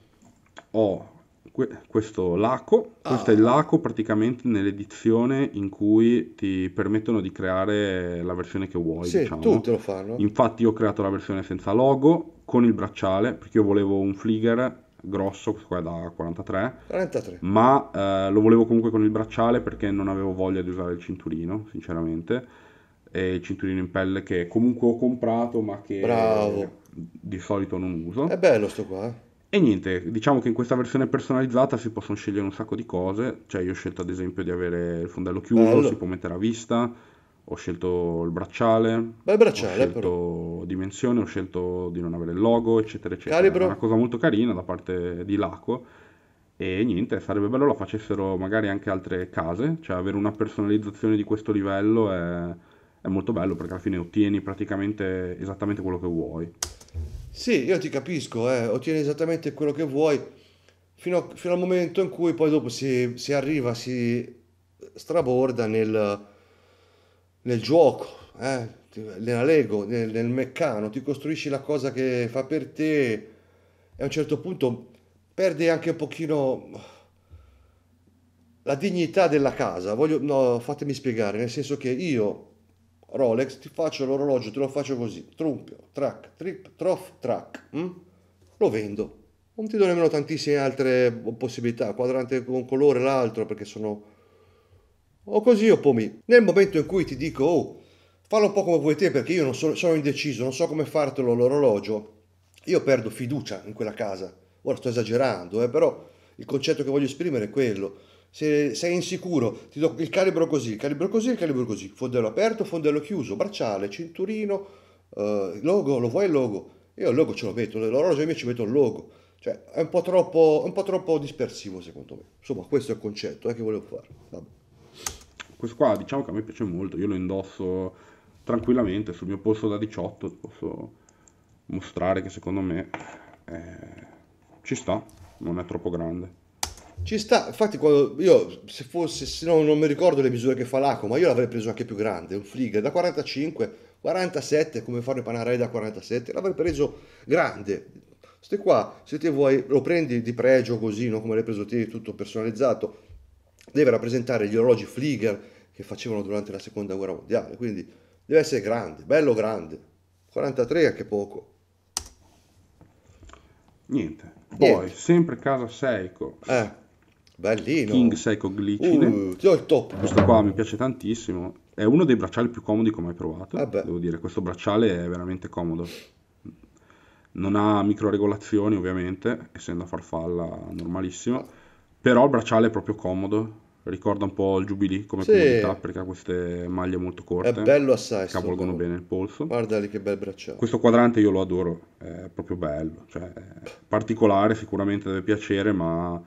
oh que- questo laco, ah. questo è il ah. laco praticamente nell'edizione in cui ti permettono di creare la versione che vuoi. Sì, diciamo. tutti lo fanno. Infatti io ho creato la versione senza logo, con il bracciale, perché io volevo un Flieger grosso, questo qua è da 43, 43. ma eh, lo volevo comunque con il bracciale perché non avevo voglia di usare il cinturino, sinceramente. E il cinturino in pelle che comunque ho comprato ma che Bravo. di solito non uso. È bello sto qua. Eh. E niente, diciamo che in questa versione personalizzata si possono scegliere un sacco di cose, cioè io ho scelto ad esempio di avere il fondello chiuso, Bello. si può mettere a vista, ho scelto il bracciale, Beh, bracciale ho scelto però. dimensione, ho scelto di non avere il logo, eccetera, eccetera. Calibro. Una cosa molto carina da parte di Laco. E niente, sarebbe bello la facessero magari anche altre case, cioè avere una personalizzazione di questo livello è, è molto bello perché alla fine ottieni praticamente esattamente quello che vuoi. Sì, io ti capisco, eh, ottieni esattamente quello che vuoi fino, fino al momento in cui poi dopo si, si arriva, si straborda nel, nel gioco, eh, nella Lego, nel, nel meccano, ti costruisci la cosa che fa per te e a un certo punto perde anche un pochino la dignità della casa. Voglio, no, fatemi spiegare, nel senso che io Rolex, ti faccio l'orologio, te lo faccio così, trumpio, track, trip, trof, track, mh? Mm? lo vendo. Non ti do nemmeno tantissime altre possibilità, quadrante con colore, l'altro, perché sono... O così o pomi. Nel momento in cui ti dico, oh, fallo un po' come vuoi te, perché io non so, sono indeciso, non so come fartelo l'orologio, io perdo fiducia in quella casa. Ora sto esagerando, eh, però il concetto che voglio esprimere è quello se sei insicuro, ti do il calibro così, il calibro così, il calibro così, fondello aperto, fondello chiuso, bracciale, cinturino, eh, logo, lo vuoi il logo? Io il logo ce lo metto, nell'orologio invece ci metto il logo. Cioè, è un po' troppo, un po troppo dispersivo secondo me. Insomma, questo è il concetto eh, che volevo fare. Vabbè. Questo qua diciamo che a me piace molto, io lo indosso tranquillamente sul mio polso da 18, posso mostrare che secondo me eh, ci sta, non è troppo grande. Ci sta, infatti quando io se fosse, se no, non mi ricordo le misure che fa l'Aco, ma io l'avrei preso anche più grande, un Flieger da 45, 47, come fanno i Panarei da 47, l'avrei preso grande. Ste qua, se te vuoi, lo prendi di pregio così, no? come l'hai preso te, tutto personalizzato, deve rappresentare gli orologi Flieger che facevano durante la seconda guerra mondiale, quindi deve essere grande, bello grande, 43 anche poco. Niente. Poi, Niente. sempre casa Seiko. Eh Bellino. King Seiko Glicine. Uh, il top. Questo qua mi piace tantissimo. È uno dei bracciali più comodi che ho mai provato. Eh devo dire, questo bracciale è veramente comodo. Non ha microregolazioni, ovviamente, essendo a farfalla normalissima. Però il bracciale è proprio comodo. Ricorda un po' il Jubilee come sì. comodità perché ha queste maglie molto corte. È bello assai. Cavolgono bene il polso. Guarda lì che bel bracciale. Questo quadrante io lo adoro, è proprio bello. Cioè, particolare, sicuramente deve piacere, ma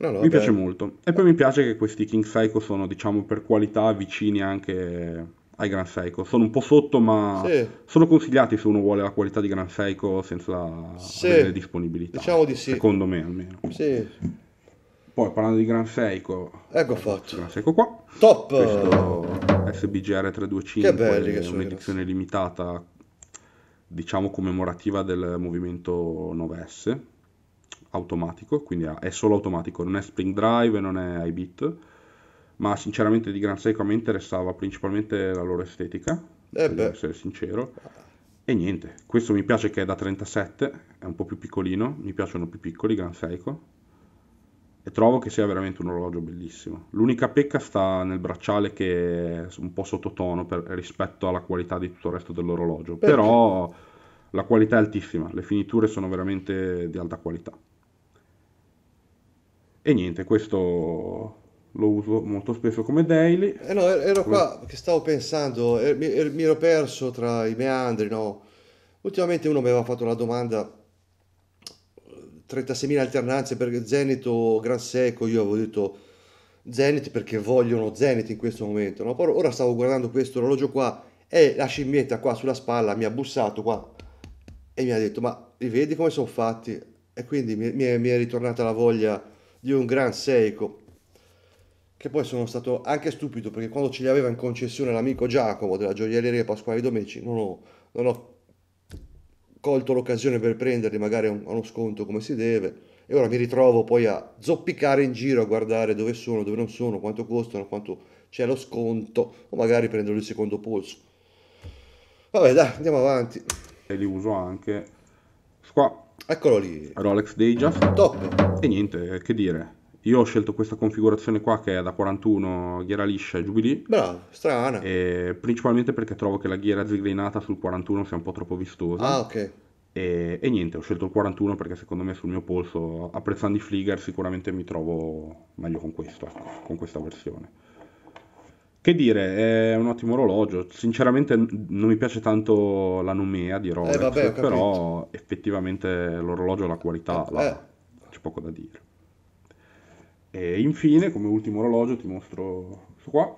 No, no, mi piace molto. E poi mi piace che questi King Psycho sono, diciamo, per qualità vicini anche ai Grand Seiko. Sono un po' sotto, ma sì. sono consigliati se uno vuole la qualità di Grand Seiko senza sì. avere disponibilità. Diciamo di sì. Secondo me almeno. Sì. Poi parlando di Grand Seiko, ecco fatto. Gran Seiko qua. Top! Questo SBGR 325 che belli che è un'edizione limitata, diciamo commemorativa del movimento 9S automatico, quindi è solo automatico, non è Spring Drive, non è iBit, ma sinceramente di Gran Seiko a me interessava principalmente la loro estetica, eh per essere sincero. E niente, questo mi piace che è da 37, è un po' più piccolino, mi piacciono più piccoli Gran Seiko, e trovo che sia veramente un orologio bellissimo. L'unica pecca sta nel bracciale che è un po' sottotono per, rispetto alla qualità di tutto il resto dell'orologio, Perché? però la qualità è altissima, le finiture sono veramente di alta qualità. E niente, questo lo uso molto spesso come daily. Eh no, er-, ero come... qua che stavo pensando, er-, mi, er-, mi, ero perso tra i meandri, no? Ultimamente uno mi aveva fatto la domanda, 36.000 alternanze per Zenit o Gran Seco, io avevo detto Zenit perché vogliono Zenit in questo momento, no? Però ora stavo guardando questo orologio qua e la scimmietta qua sulla spalla mi ha bussato qua e mi ha detto ma li vedi come sono fatti? E quindi mi, mi, è, mi è ritornata la voglia di un Gran Seiko che poi sono stato anche stupido perché quando ce li aveva in concessione l'amico Giacomo della gioielleria Pasquale Domenici non ho, non ho colto l'occasione per prenderli magari a uno sconto come si deve e ora mi ritrovo poi a zoppicare in giro a guardare dove sono, dove non sono, quanto costano, quanto c'è lo sconto o magari prendo il secondo polso. Vabbè dai, andiamo avanti. E li uso anche qua. Eccolo lì. Rolex Deja. Top. E niente, che dire. Io ho scelto questa configurazione qua che è da 41 ghiera liscia e Jubilee. Bravo, strana. E principalmente perché trovo che la ghiera zigrinata sul 41 sia un po' troppo vistosa. Ah, ok. E, e, niente, ho scelto il 41 perché secondo me sul mio polso, apprezzando i Flieger, sicuramente mi trovo meglio con questo, con questa versione. Che dire, è un ottimo orologio. Sinceramente non mi piace tanto la nomea di eh, Rolex, eh, vabbè, però effettivamente l'orologio la qualità eh, là, eh. c'è poco da dire. E infine, come ultimo orologio, ti mostro questo qua.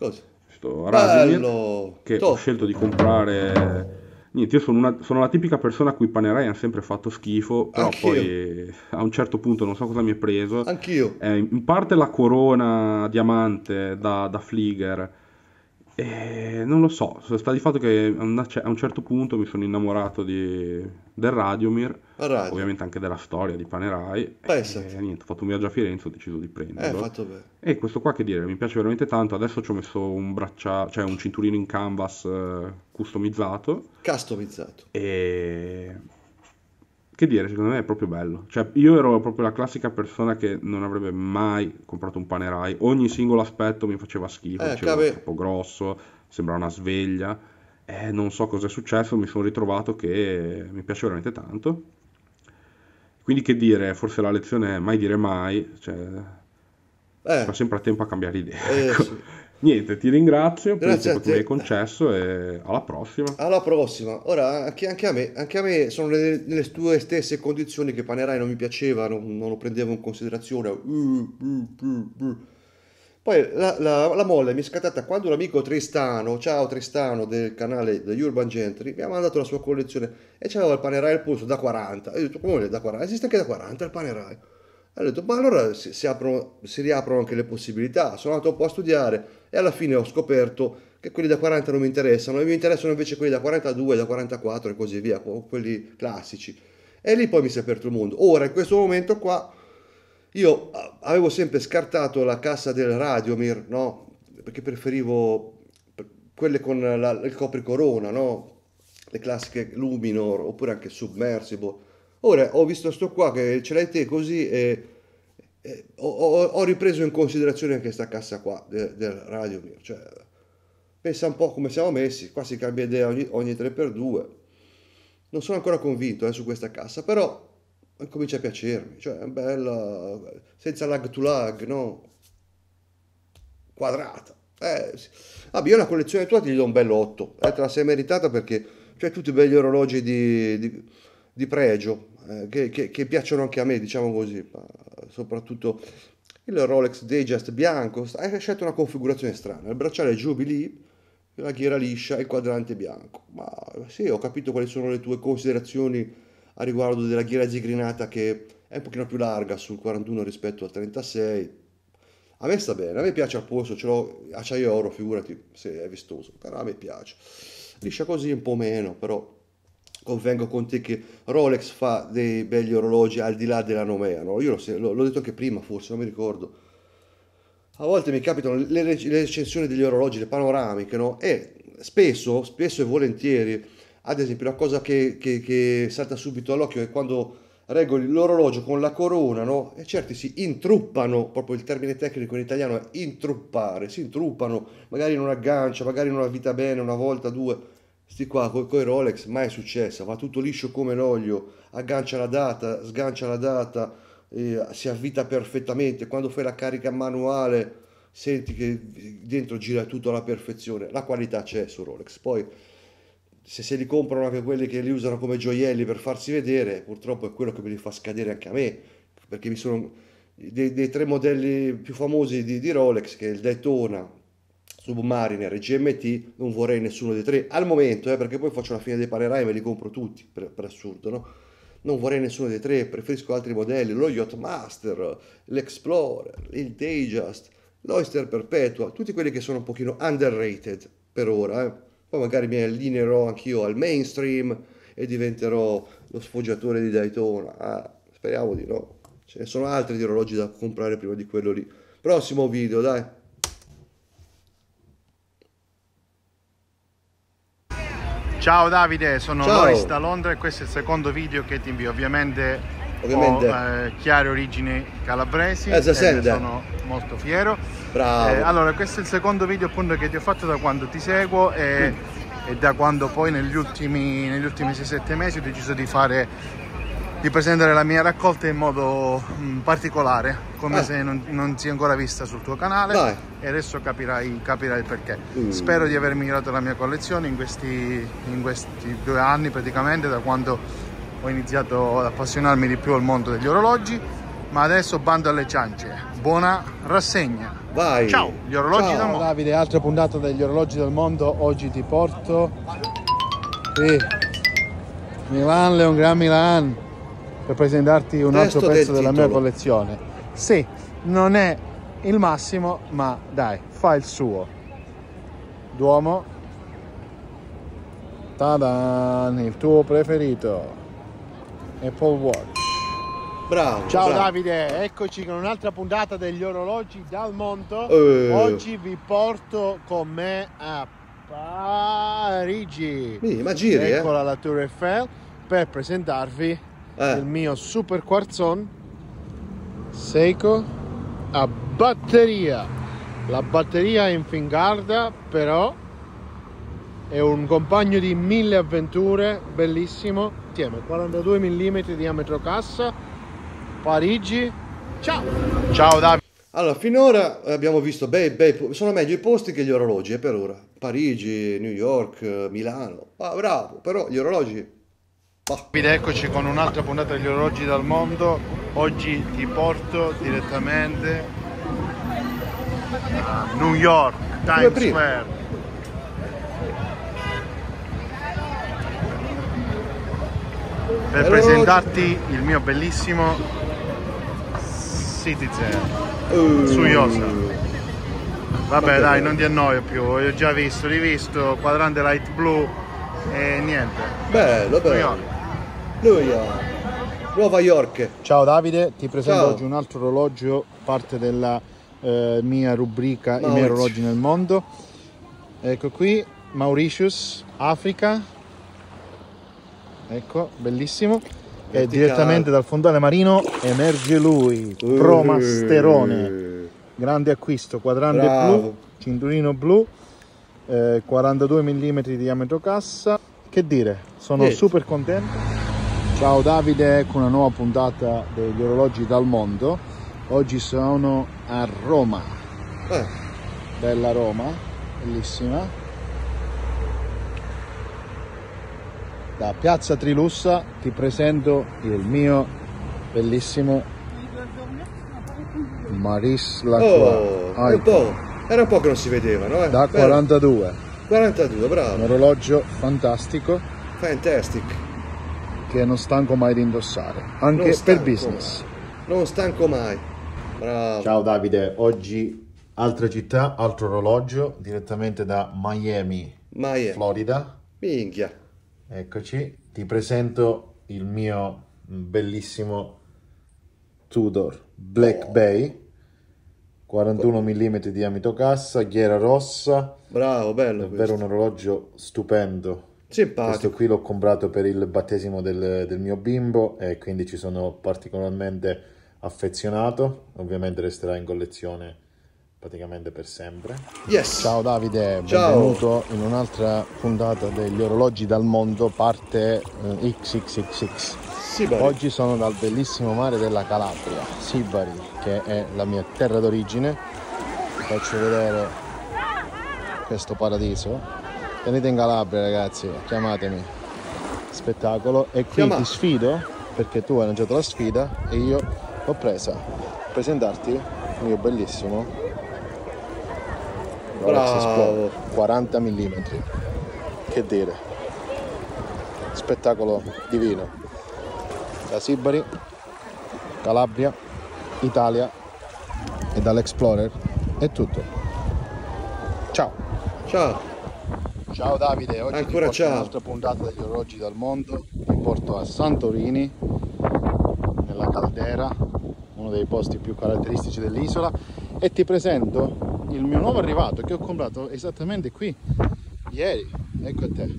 Cosa? Questo Rasimir, che Top. ho scelto di comprare Niente, io sono, una, sono, la tipica persona a cui i Panerai ha sempre fatto schifo, però Anch'io. poi eh, a un certo punto non so cosa mi è preso. Anch'io. Eh, in parte la corona diamante da, da Flieger, eh, non lo so, sta di fatto che a, una, a un certo punto mi sono innamorato di, del Radiomir, Radio. ovviamente anche della storia di Panerai. E niente, ho fatto un viaggio a Firenze, ho deciso di prenderlo. Eh, e questo qua che dire, mi piace veramente tanto. Adesso ci ho messo un bracciale, cioè un cinturino in canvas eh, customizzato. Customizzato. E che dire, secondo me è proprio bello. Cioè, io ero proprio la classica persona che non avrebbe mai comprato un pane Rai. Ogni singolo aspetto mi faceva schifo, eh, faceva troppo grosso, sembrava una sveglia. Eh, non so cosa è successo, mi sono ritrovato che mi piace veramente tanto. Quindi che dire, forse la lezione è mai dire mai, cioè... Eh. Fa sempre a tempo a cambiare idea. Eh, ecco. sì. Niente, ti ringrazio per il tempo che mi hai concesso e alla prossima. Alla prossima. Ora, anche, anche, a, me, anche a, me, sono le, nelle tue stesse condizioni che Panerai non mi piaceva, non, non lo prendevo in considerazione. Uh, uh, uh, Poi la, la, la, molla mi è scattata quando l'amico Tristano, ciao Tristano del canale The Urban Gentry, mi ha mandato la sua collezione e c'aveva il Panerai al polso da 40. E ho detto, come da 40? Esiste anche da 40 il Panerai? ho detto, ma allora si, si, aprono, si riaprono anche le possibilità. Sono andato un po' a studiare e alla fine ho scoperto che quelli da 40 non mi interessano, e mi interessano invece quelli da 42, da 44 e così via, quelli classici. E lì poi mi si è aperto il mondo. Ora, in questo momento qua, io avevo sempre scartato la cassa del Radiomir, no? Perché preferivo quelle con la, il copricorona, no? Le classiche Luminor, oppure anche Submersible Ora ho visto sto qua che ce l'hai te così e, e ho, ho, ho, ripreso in considerazione anche questa cassa qua del, del radio mio. Cioè, pensa un po' come siamo messi, qua si cambia idea ogni, ogni 3x2. Non sono ancora convinto eh, su questa cassa, però comincia a piacermi, cioè è bella, senza lag to lag, no? Quadrata. Eh, sì. Ah, io la collezione tua ti do un bello 8, eh, te la sei meritata perché cioè tutti i begli orologi di, di, di pregio, che, che, che, piacciono anche a me, diciamo così, soprattutto il Rolex Digest bianco, hai scelto una configurazione strana, il bracciale Jubilee, la ghiera liscia e il quadrante bianco, ma sì, ho capito quali sono le tue considerazioni a riguardo della ghiera zigrinata che è un pochino più larga sul 41 rispetto al 36, a me sta bene, a me piace al polso, ce l'ho acciaio oro, figurati se è vistoso, però a me piace. Liscia così un po' meno, però convengo con te che Rolex fa dei belli orologi al di là della nomea, no? Io l'ho, detto anche prima, forse, non mi ricordo. A volte mi capitano le, le recensioni degli orologi, le panoramiche, no? E spesso, spesso e volentieri, ad esempio, la cosa che, che, che salta subito all'occhio è quando regoli l'orologio con la corona, no? E certi si intruppano, proprio il termine tecnico in italiano è intruppare, si intruppano, magari in non aggancia, magari in una vita bene una volta, due, sti qua con i Rolex mai successo, va tutto liscio come l'olio, aggancia la data, sgancia la data, eh, si avvita perfettamente, quando fai la carica manuale senti che dentro gira tutto alla perfezione, la qualità c'è su Rolex, poi se se li comprano anche quelli che li usano come gioielli per farsi vedere, purtroppo è quello che me li fa scadere anche a me, perché mi sono dei, dei tre modelli più famosi di, di Rolex, che è il Daytona, Submariner e GMT non vorrei nessuno dei tre al momento, eh, perché poi faccio la fine dei panerai e me li compro tutti, per, per, assurdo, no? Non vorrei nessuno dei tre, preferisco altri modelli, lo Yacht Master, l'Explorer, il Dayjust, l'Oyster Perpetua, tutti quelli che sono un pochino underrated per ora, eh. Poi magari mi allineerò anch'io al mainstream e diventerò lo sfoggiatore di Daytona. Ah, speriamo di no. Ce ne sono altri di orologi da comprare prima di quello lì. Prossimo video, dai. Ciao Davide, sono Ciao. Loris da Londra e questo è il secondo video che ti invio. Ovviamente, Ovviamente. ho eh, chiare origini calabresi eh, sono molto fiero. Eh, allora, questo è il secondo video appunto che ti ho fatto da quando ti seguo e, mm. e da quando poi negli ultimi, negli ultimi 6-7 mesi ho deciso di fare di presentare la mia raccolta in modo mm, particolare, come ah. se non, non si è ancora vista sul tuo canale Dai. e adesso capirai, capirai il perché. Mm. Spero di aver migliorato la mia collezione in questi, in questi, due anni praticamente, da quando ho iniziato ad appassionarmi di più al mondo degli orologi, ma adesso bando alle ciance. Buona rassegna! Vai! Ciao! Gli orologi Ciao, del Davide, altra puntata degli orologi del mondo, oggi ti porto... Sì. Milan, Leon Gran Milan! per presentarti un Testo altro pezzo del della mia collezione. Sì, non è il massimo, ma dai, fa il suo. Duomo. Tadan, il tuo preferito. Apple Watch. Bravo. Ciao bravo. Davide, eccoci con un'altra puntata degli orologi dal Monto. Eh. Oggi vi porto con me a Parigi. Mi, ma giri, eh. Eccola eh. la Tour Eiffel per presentarvi eh. il mio super quarzon Seiko a batteria la batteria è in Fingarda però è un compagno di mille avventure bellissimo insieme 42 mm diametro cassa Parigi ciao ciao Davide allora, finora abbiamo visto bei, bei, sono meglio i posti che gli orologi, eh, per ora. Parigi, New York, eh, Milano. Ah, bravo, però gli orologi Eccoci con un'altra puntata degli orologi dal mondo. Oggi ti porto direttamente a New York, Times Square. Per presentarti il mio bellissimo Citizen uh. Suyosa. Vabbè dai, non ti annoio più, ho già visto, rivisto, quadrante light blu e niente. Bello, bello. Luia, oh. Nuova York. Ciao Davide, ti presento Ciao. oggi un altro orologio, parte della eh, mia rubrica Maurizio. I miei orologi nel mondo. Ecco qui, Mauritius, Africa. Ecco, bellissimo. E direttamente dal fondale marino emerge lui, Promasterone. Grande acquisto, quadrante Bravo. blu, cinturino blu, eh, 42 mm di diametro cassa. Che dire, sono Dietro. super contento. Ciao Davide, ecco una nuova puntata degli orologi dal mondo. Oggi sono a Roma. Eh. Bella Roma, bellissima. Da Piazza Trilussa ti presento il mio bellissimo Maris Lacroix. Oh, un era un po' che non si vedevano, eh. Da 42. 42, bravo. Un orologio fantastico. Fantastic che non stanco mai di indossare, anche per business. Mai. Non stanco mai. Bravo. Ciao Davide, oggi altra città, altro orologio, direttamente da Miami, Miami. Florida. Minchia. Eccoci, ti presento il mio bellissimo Tudor Black oh. Bay. 41 mm di amito cassa, ghiera rossa. Bravo, bello. Davvero questo. un orologio stupendo. Simpatico. Questo qui l'ho comprato per il battesimo del, del mio bimbo e quindi ci sono particolarmente affezionato. Ovviamente resterà in collezione praticamente per sempre. Yes. Ciao Davide, Ciao. benvenuto in un'altra puntata degli orologi dal mondo, parte eh, XXXX. Sibari. Oggi sono dal bellissimo mare della Calabria, Sibari, che è la mia terra d'origine. Vi faccio vedere questo paradiso Venite in Calabria ragazzi, chiamatemi. Spettacolo. E qui Chiamate. ti sfido, perché tu hai lanciato la sfida e io l'ho presa. Presentarti il mio bellissimo Rolex Explorer 40 mm. Che dire. Spettacolo divino. Da Sibari, Calabria, Italia e dall'Explorer è tutto. Ciao. Ciao. Ciao Davide, oggi Ancora ciao. un'altra puntata degli orologi dal mondo, ti porto a Santorini, nella caldera, uno dei posti più caratteristici dell'isola e ti presento il mio nuovo arrivato che ho comprato esattamente qui, ieri, ecco a te.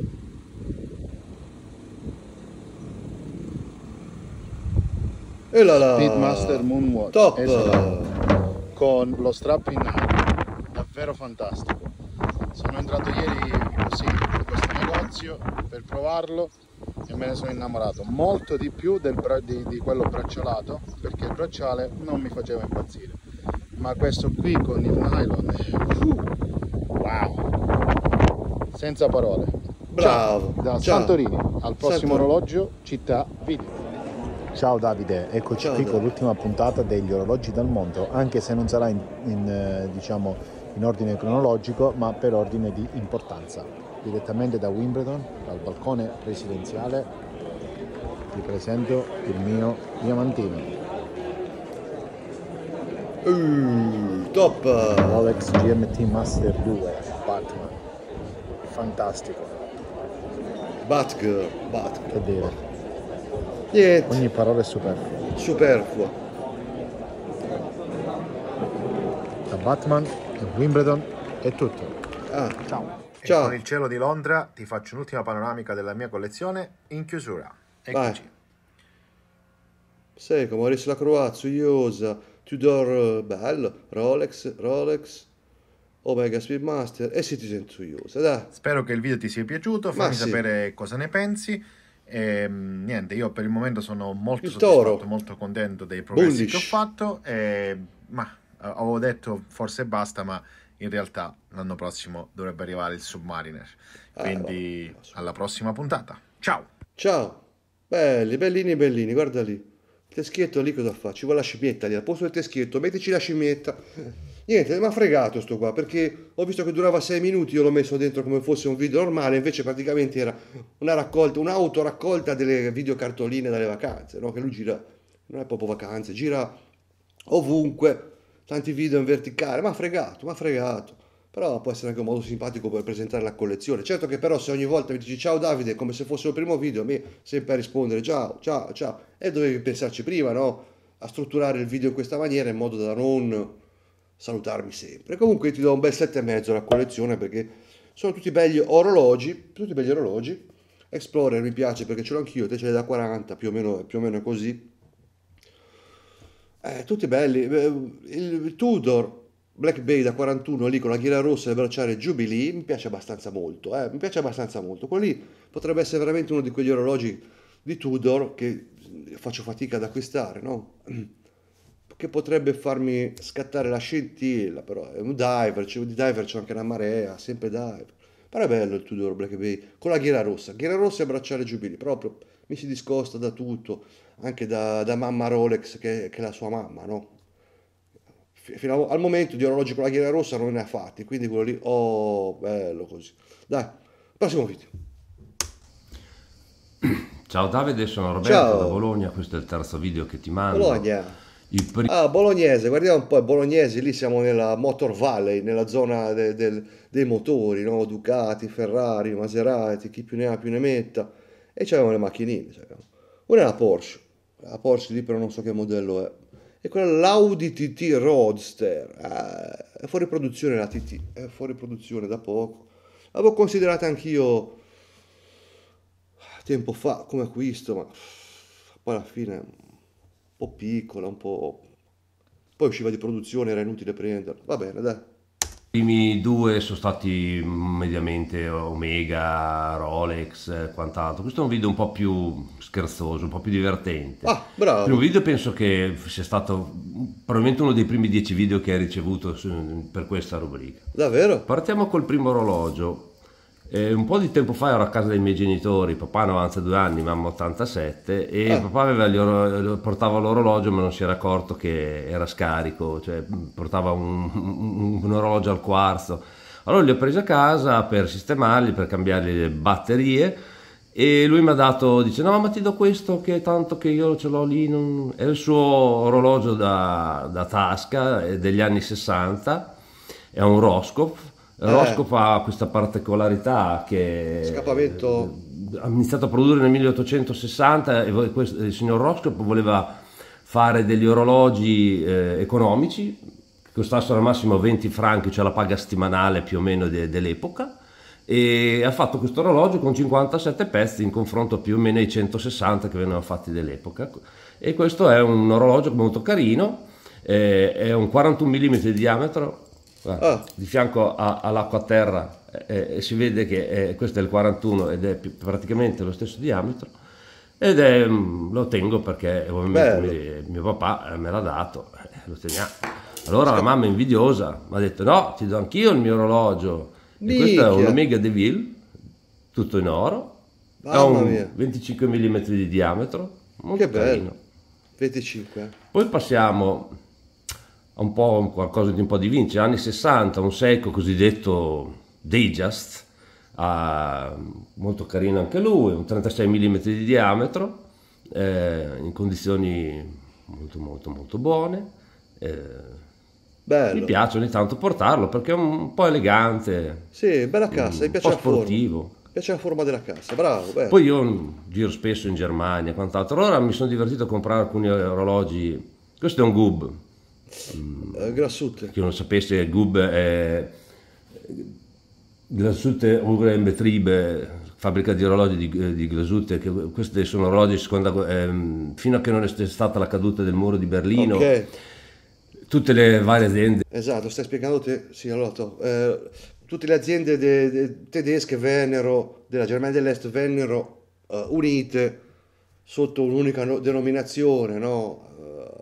E la la! Pitmaster Moonwalk, Top! Esatto. con lo strap in alto, davvero fantastico sono entrato ieri così in questo negozio per provarlo e me ne sono innamorato molto di più del, di, di quello bracciolato perché il bracciale non mi faceva impazzire ma questo qui con il nylon uh, wow senza parole bravo ciao, da ciao. Santorini al prossimo Santorini. orologio città video Ciao Davide, eccoci ciao, qui Davide. con l'ultima puntata degli orologi del mondo, anche se non sarà in, in eh, diciamo in ordine cronologico ma per ordine di importanza. Direttamente da Wimbledon, dal balcone presidenziale, vi presento il mio diamantino. Uh, top! Rolex GMT Master 2, Batman. Fantastico. Batgirl, Batgirl. Che dire? Niente. Ogni parola è superflua. Superflua. Da Batman Wimbledon è tutto. Ah. Ciao. Ciao. E con il cielo di Londra ti faccio un'ultima panoramica della mia collezione in chiusura. Eccoci. Vai. Seco, Maurice Lacroix, Iosa, Tudor eh, Bell, Rolex, Rolex, Omega Speedmaster e Citizen Iosa. Dai. Spero che il video ti sia piaciuto, fammi sì. sapere cosa ne pensi. E, ehm, niente, io per il momento sono molto il soddisfatto, toro. molto contento dei progressi Bullish. che ho fatto. E, eh, ma eh, avevo detto forse basta, ma in realtà l'anno prossimo dovrebbe arrivare il Submariner. Eh, Quindi ah, alla prossima puntata. Ciao! Ciao! Belli, bellini, bellini, guarda lì. Il teschietto lì cosa fa? Ci vuole la scimmietta lì, al posto del teschietto mettici la scimmietta. Niente, mi ha fregato sto qua, perché ho visto che durava sei minuti, io l'ho messo dentro come fosse un video normale, invece praticamente era una raccolta, un'autoraccolta delle videocartoline dalle vacanze, no? Che lui gira, non è proprio vacanze, gira ovunque tanti video in verticale, ma fregato, ma fregato. Però può essere anche un modo simpatico per presentare la collezione. Certo che però se ogni volta mi dici ciao Davide, come se fosse il primo video, a me sempre a rispondere ciao, ciao, ciao. E dovevi pensarci prima, no? A strutturare il video in questa maniera in modo da non salutarmi sempre. Comunque ti do un bel 7,5 la collezione perché sono tutti belli orologi, tutti belli orologi. Explorer mi piace perché ce l'ho anch'io, te ce l'hai da 40, più o meno, più o meno così eh, tutti belli. Eh, il Tudor Black Bay da 41 lì con la ghiera rossa e le bracciare Jubilee mi piace abbastanza molto. Eh, mi piace abbastanza molto. Quello lì potrebbe essere veramente uno di quegli orologi di Tudor che eh, faccio fatica ad acquistare, no? Che potrebbe farmi scattare la scintilla, però è eh, un diver, cioè, di diver c'è anche una marea, sempre diver. Però è bello il Tudor Black Bay con la ghiera rossa, ghiera rossa e bracciare Jubilee, proprio mi si discosta da tutto, anche da, da mamma Rolex che, che, è la sua mamma, no? Fino al momento di orologio con la ghiera rossa non ne ha fatti, quindi quello lì, oh, bello così. Dai, prossimo video. Ciao Davide, sono Roberto Ciao. da Bologna, questo è il terzo video che ti mando. Bologna. Prim- ah, bolognese, guardiamo un po', è bolognese, lì siamo nella Motor Valley, nella zona de- del- dei motori, no? Ducati, Ferrari, Maserati, chi più ne ha più ne metta e c'avevano le macchinine. Cioè, c'avevano. Una è la Porsche, la Porsche lì però non so che modello è, e quella l'Audi TT Roadster, eh, è fuori produzione la TT, è fuori produzione da poco. L'avevo considerata anch'io tempo fa come acquisto, ma poi alla fine un po' piccola, un po'... Poi usciva di produzione, era inutile prenderla. Va bene, dai. I primi due sono stati mediamente Omega, Rolex, e quant'altro. Questo è un video un po' più scherzoso, un po' più divertente. Ah, bravo. Il primo video penso che sia stato probabilmente uno dei primi dieci video che hai ricevuto per questa rubrica. Davvero? Partiamo col primo orologio. Eh, un po' di tempo fa ero a casa dei miei genitori, papà 92 anni, mamma 87 e eh. papà aveva, portava l'orologio ma non si era accorto che era scarico, cioè portava un, un, un orologio al quarzo. Allora li ho presi a casa per sistemarli, per cambiargli le batterie e lui mi ha dato, dice no ma ti do questo che tanto che io ce l'ho lì, non... è il suo orologio da, da tasca, degli anni 60, è un Roscoff Rosco eh. fa questa particolarità che Scappamento. ha iniziato a produrre nel 1860 e il signor Rosco voleva fare degli orologi eh, economici che costassero al massimo 20 franchi, cioè la paga settimanale più o meno de- dell'epoca e ha fatto questo orologio con 57 pezzi in confronto più o meno ai 160 che venivano fatti dell'epoca e questo è un orologio molto carino eh, è un 41 mm di diametro eh, ah. di fianco a, all'acqua a terra eh, eh, si vede che eh, questo è il 41 ed è più, praticamente lo stesso diametro ed è, mm, lo tengo perché ovviamente mio papà eh, me l'ha dato, eh, lo teniamo. Allora la mamma invidiosa mi ha detto no, ti do anch'io il mio orologio. E questo è un Omega Deville, tutto in oro, ha un 25 mm di diametro, molto che bello. Carino. 25. Poi passiamo un po' un qualcosa di un po' di vince. Anni 60, un secco cosiddetto Digest, molto carino anche lui, un 36 mm di diametro, eh, in condizioni molto molto molto buone. Eh, Bello. Mi piace ogni tanto portarlo perché è un po' elegante. Sì, bella cassa, mi piace un po' sportivo. Forma. Piace la forma della cassa, bravo. Bello. Poi io giro spesso in Germania e quant'altro. Allora mi sono divertito a comprare alcuni orologi. Questo è un Gub, eh, Grassutte. Per chi non sapesse, Gub è Grassutte Ungrem Tribe, fabbrica di orologi di, eh, di Grassutte, che questi sono orologi seconda, ehm, fino a che non è stata la caduta del muro di Berlino. Okay. Tutte le varie aziende. Esatto, stai spiegando te, sì, allora, eh, tutte le aziende de, de, tedesche vennero, della Germania dell'Est vennero eh, unite sotto un'unica denominazione, no? Eh,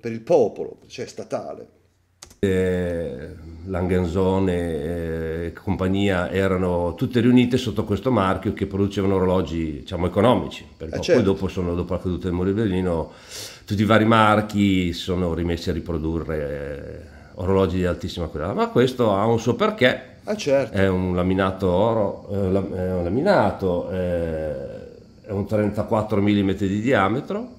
per il popolo, cioè statale. Eh, Langenzone e compagnia erano tutte riunite sotto questo marchio che producevano orologi diciamo, economici, perché eh poi certo. dopo, sono, dopo, la caduta del muro di Berlino tutti i vari marchi sono rimessi a riprodurre eh, orologi di altissima qualità, ma questo ha un suo perché. Ah, certo. È un laminato oro, eh, è un laminato, eh, è un 34 mm di diametro,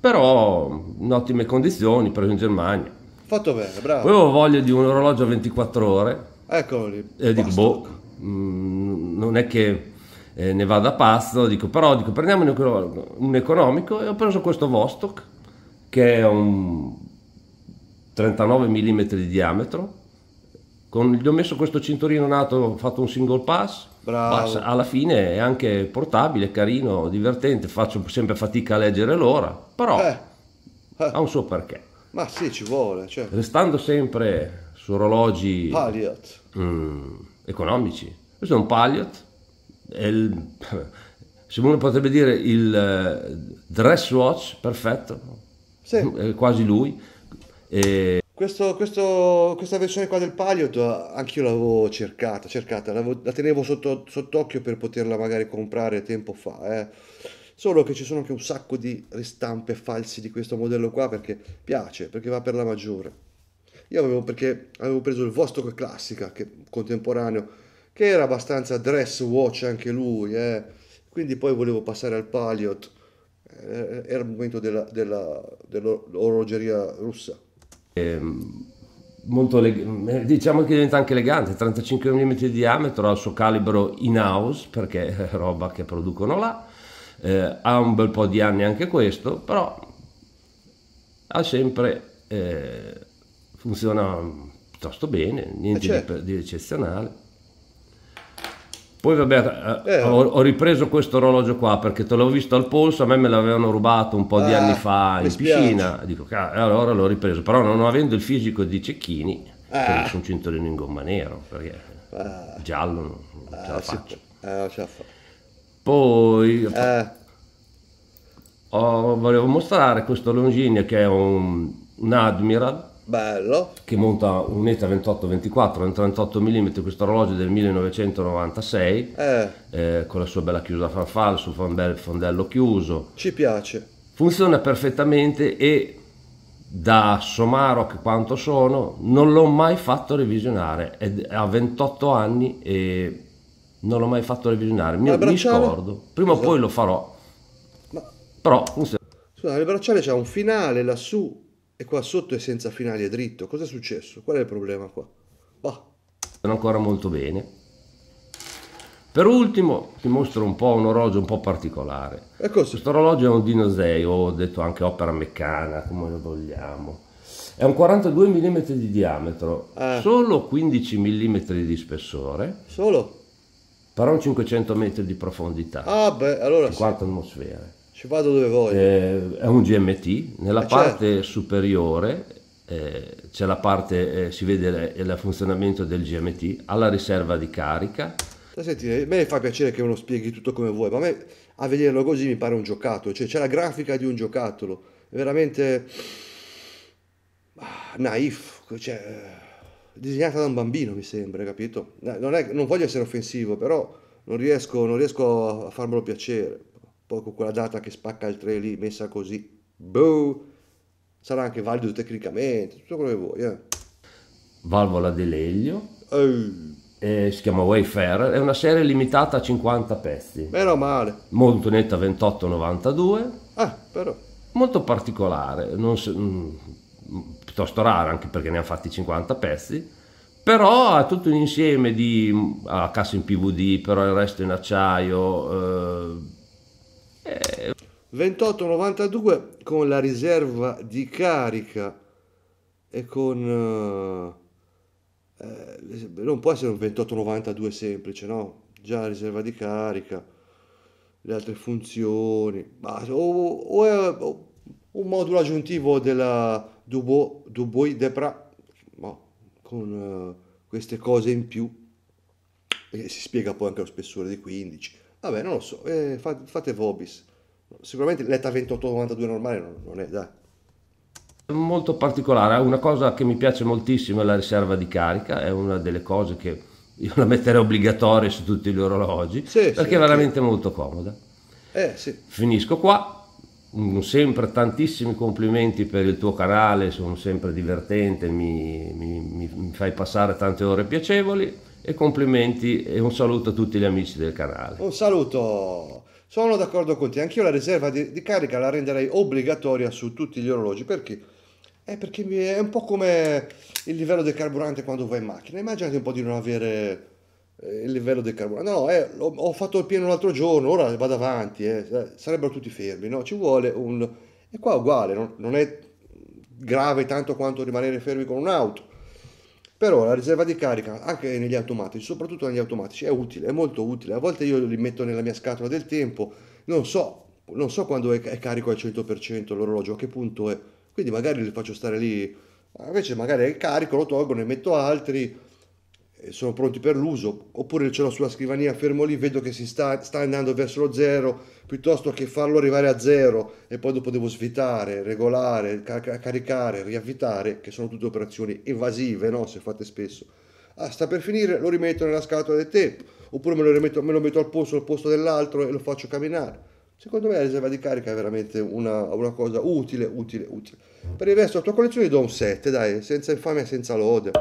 però in ottime condizioni, preso in Germania. Fatto bene, bravo. Poi avevo voglia di un orologio a 24 ore. Eccoli. E dico, boh, mh, mm, non è che eh, ne vada pazzo, dico, però dico, prendiamo un, un economico e ho preso questo Vostok, che è un 39 mm di diametro, con, gli ho messo questo cinturino nato, ho fatto un single pass, Passa, alla fine è anche portabile, carino, divertente, faccio sempre fatica a leggere l'ora, però eh. Eh. ha un suo perché. Ma sì, ci vuole. Cioè. Restando sempre su orologi mh, mm, economici, questo è un Palliot, è il, se uno potrebbe dire il eh, dress watch perfetto, sì. è quasi lui. E questo, questo, questa versione qua del Pilot anch'io l'avevo cercata, cercata la tenevo sotto, sott'occhio per poterla magari comprare tempo fa. Eh. Solo che ci sono anche un sacco di ristampe falsi di questo modello qua perché piace, perché va per la maggiore. Io avevo, avevo preso il Vostok Classica, che, contemporaneo, che era abbastanza dress watch anche lui, eh. quindi poi volevo passare al Paliot Eh, era il momento dell'orologeria russa Ehm, molto eh, diciamo che diventa anche elegante, 35 mm di diametro, ha il suo calibro in house perché è roba che producono là, eh, ha un bel po' di anni anche questo, però ha sempre eh, funziona piuttosto bene, niente eh, certo. di, di eccezionale. Poi vabbè, eh, eh. Ho, ho, ripreso questo orologio qua perché te l'ho visto al polso, a me me l'avevano rubato un po' di ah, anni fa in piscina, dico, allora l'ho ripreso, però non avendo il fisico di Cecchini, ah. Cioè, sono un cinturino in gomma nero, perché ah. giallo non, non ah, ce la ah, faccio. Ah, ce la fa. Poi eh. ho, volevo mostrare questo Longines che è un, un Admiral Bello. Che monta un ETA 2824 in 38 mm, questo orologio del 1996, eh. Eh, con la sua bella chiusa farfalla, il suo fondello chiuso. Ci piace. Funziona perfettamente e da somaro che quanto sono, non l'ho mai fatto revisionare. È a 28 anni e non l'ho mai fatto revisionare. Mi, mi scordo. Prima Scusa. o poi lo farò. Ma... Però funziona. Scusa, le bracciale c'è un finale lassù e qua sotto è senza finali, e dritto. Cosa è successo? Qual è il problema qua? Bah. Sono ancora molto bene. Per ultimo ti mostro un po' un orologio un po' particolare. Questo orologio è un dinoseo, ho detto anche opera meccana, come lo vogliamo. È un 42 mm di diametro, eh. solo 15 mm di spessore. Solo? Però un 500 metri di profondità. Ah beh, allora 50 sì. atmosfere. Ci vado dove voglio. Eh, è un GMT, nella eh certo. parte certo. superiore eh, c'è la parte, eh, si vede il funzionamento del GMT, alla riserva di carica. Senti, a me fa piacere che uno spieghi tutto come vuoi, ma a me a vederlo così mi pare un giocattolo, cioè c'è la grafica di un giocattolo, è veramente ah, naif, cioè, eh, disegnata da un bambino mi sembra, capito? Eh, non, è, non voglio essere offensivo, però non riesco, non riesco a farmelo piacere con quella data che spacca il 3 lì, messa così, boh, sarà anche valido tecnicamente, tutto quello che vuoi. Eh. Valvola di legno, Eh. Eh, si chiama Wayfarer, è una serie limitata a 50 pezzi. Meno male. Molto netta 28,92. Ah, però. Molto particolare, so, mh, mm, piuttosto rara anche perché ne ha fatti 50 pezzi, però ha tutto un insieme di... Mm, ha cassa in PVD, però il resto in acciaio, eh, eh... 28,92 con la riserva di carica e con... Eh, eh non può essere un 28-92 semplice, no? Già la riserva di carica, le altre funzioni, ma, o, o, è un modulo aggiuntivo della Dubo, Duboi Depra, ma con eh, queste cose in più, e si spiega poi anche lo spessore di 15 Vabbè, non lo so, eh, fate, fate Vobis. Sicuramente l'ETA 92 normale non, non è, dai. Molto particolare, eh, una cosa che mi piace moltissimo è la riserva di carica, è una delle cose che io la metterei obbligatoria su tutti gli orologi, sì, perché sì, è veramente sì. molto comoda. Eh, Finisco qua, mm, sempre tantissimi complimenti per il tuo canale, sono sempre divertente, mi, mi, mi fai passare tante ore piacevoli e complimenti e un saluto a tutti gli amici del canale. Un saluto! Sono d'accordo con te, anch'io la riserva di, di carica la renderei obbligatoria su tutti gli orologi perché è, eh, perché è un po' come il livello del carburante quando vai in macchina. Immaginate un po' di non avere eh, il livello del carburante. No, eh, ho fatto il pieno l'altro giorno, ora vado avanti, eh. sarebbero tutti fermi, no? Ci vuole un... E qua è uguale, non, non è grave tanto quanto rimanere fermi con un'auto. Però la riserva di carica anche negli automatici, soprattutto negli automatici, è utile, è molto utile. A volte io li metto nella mia scatola del tempo, non so, non so quando è, è carico al 100% l'orologio, a che punto è. Quindi magari li faccio stare lì, invece magari è carico, lo tolgo, ne metto altri sono pronti per l'uso, oppure ce l'ho sulla scrivania, fermo lì, vedo che si sta, sta, andando verso lo zero, piuttosto che farlo arrivare a zero e poi dopo devo svitare, regolare, car- caricare, riavvitare, che sono tutte operazioni invasive, no? se fate spesso. Ah, sta per finire, lo rimetto nella scatola del tempo, oppure me lo, rimetto, me lo metto al posto, al posto dell'altro e lo faccio camminare. Secondo me la riserva di carica è veramente una, una cosa utile, utile, utile. Per il resto la tua collezione do un 7, dai, senza infame e senza lode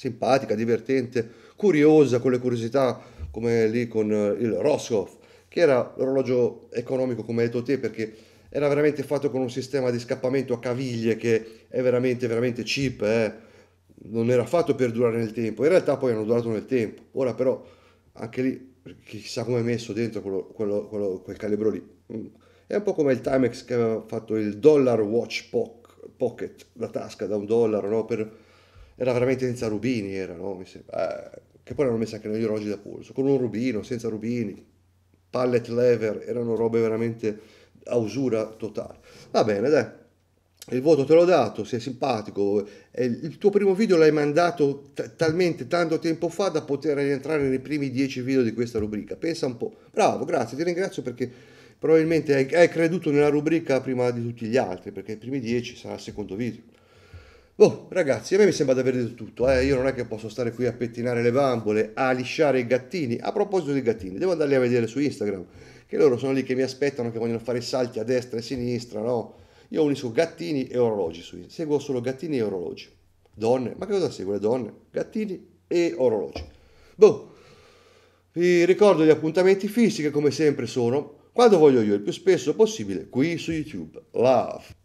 simpatica, divertente, curiosa, con le curiosità come lì con eh, il Roscoff, che era l'orologio economico come hai detto te perché era veramente fatto con un sistema di scappamento a caviglie che è veramente veramente cheap, eh? non era fatto per durare nel tempo, in realtà poi hanno durato nel tempo, ora però anche lì chissà come è messo dentro quello, quello, quello, quel calibro lì, mm. è un po' come il Timex che aveva fatto il Dollar Watch Pocket, la tasca da un dollaro no? per era veramente senza rubini, era, no? Mi sembra. Eh, che poi l'hanno messa anche negli orologi da polso, con un rubino, senza rubini, pallet lever, erano robe veramente a usura totale. Va bene, dai. Il voto te l'ho dato, sei simpatico. Eh, il tuo primo video l'hai mandato t- talmente tanto tempo fa da poter rientrare nei primi dieci video di questa rubrica. Pensa un po'. Bravo, grazie, ti ringrazio perché probabilmente hai, hai creduto nella rubrica prima di tutti gli altri, perché i primi dieci sarà il secondo video. Oh, ragazzi, a me mi sembra di aver detto tutto, eh? io non è che posso stare qui a pettinare le bambole, a lisciare i gattini. A proposito dei gattini, devo andarli a vedere su Instagram, che loro sono lì che mi aspettano, che vogliono fare salti a destra e a sinistra, no? Io unisco gattini e orologi su Instagram, seguo solo gattini e orologi. Donne, ma che cosa seguo le donne? Gattini e orologi. Boh, vi ricordo gli appuntamenti fissi che come sempre sono, quando voglio io, il più spesso possibile, qui su YouTube. Love!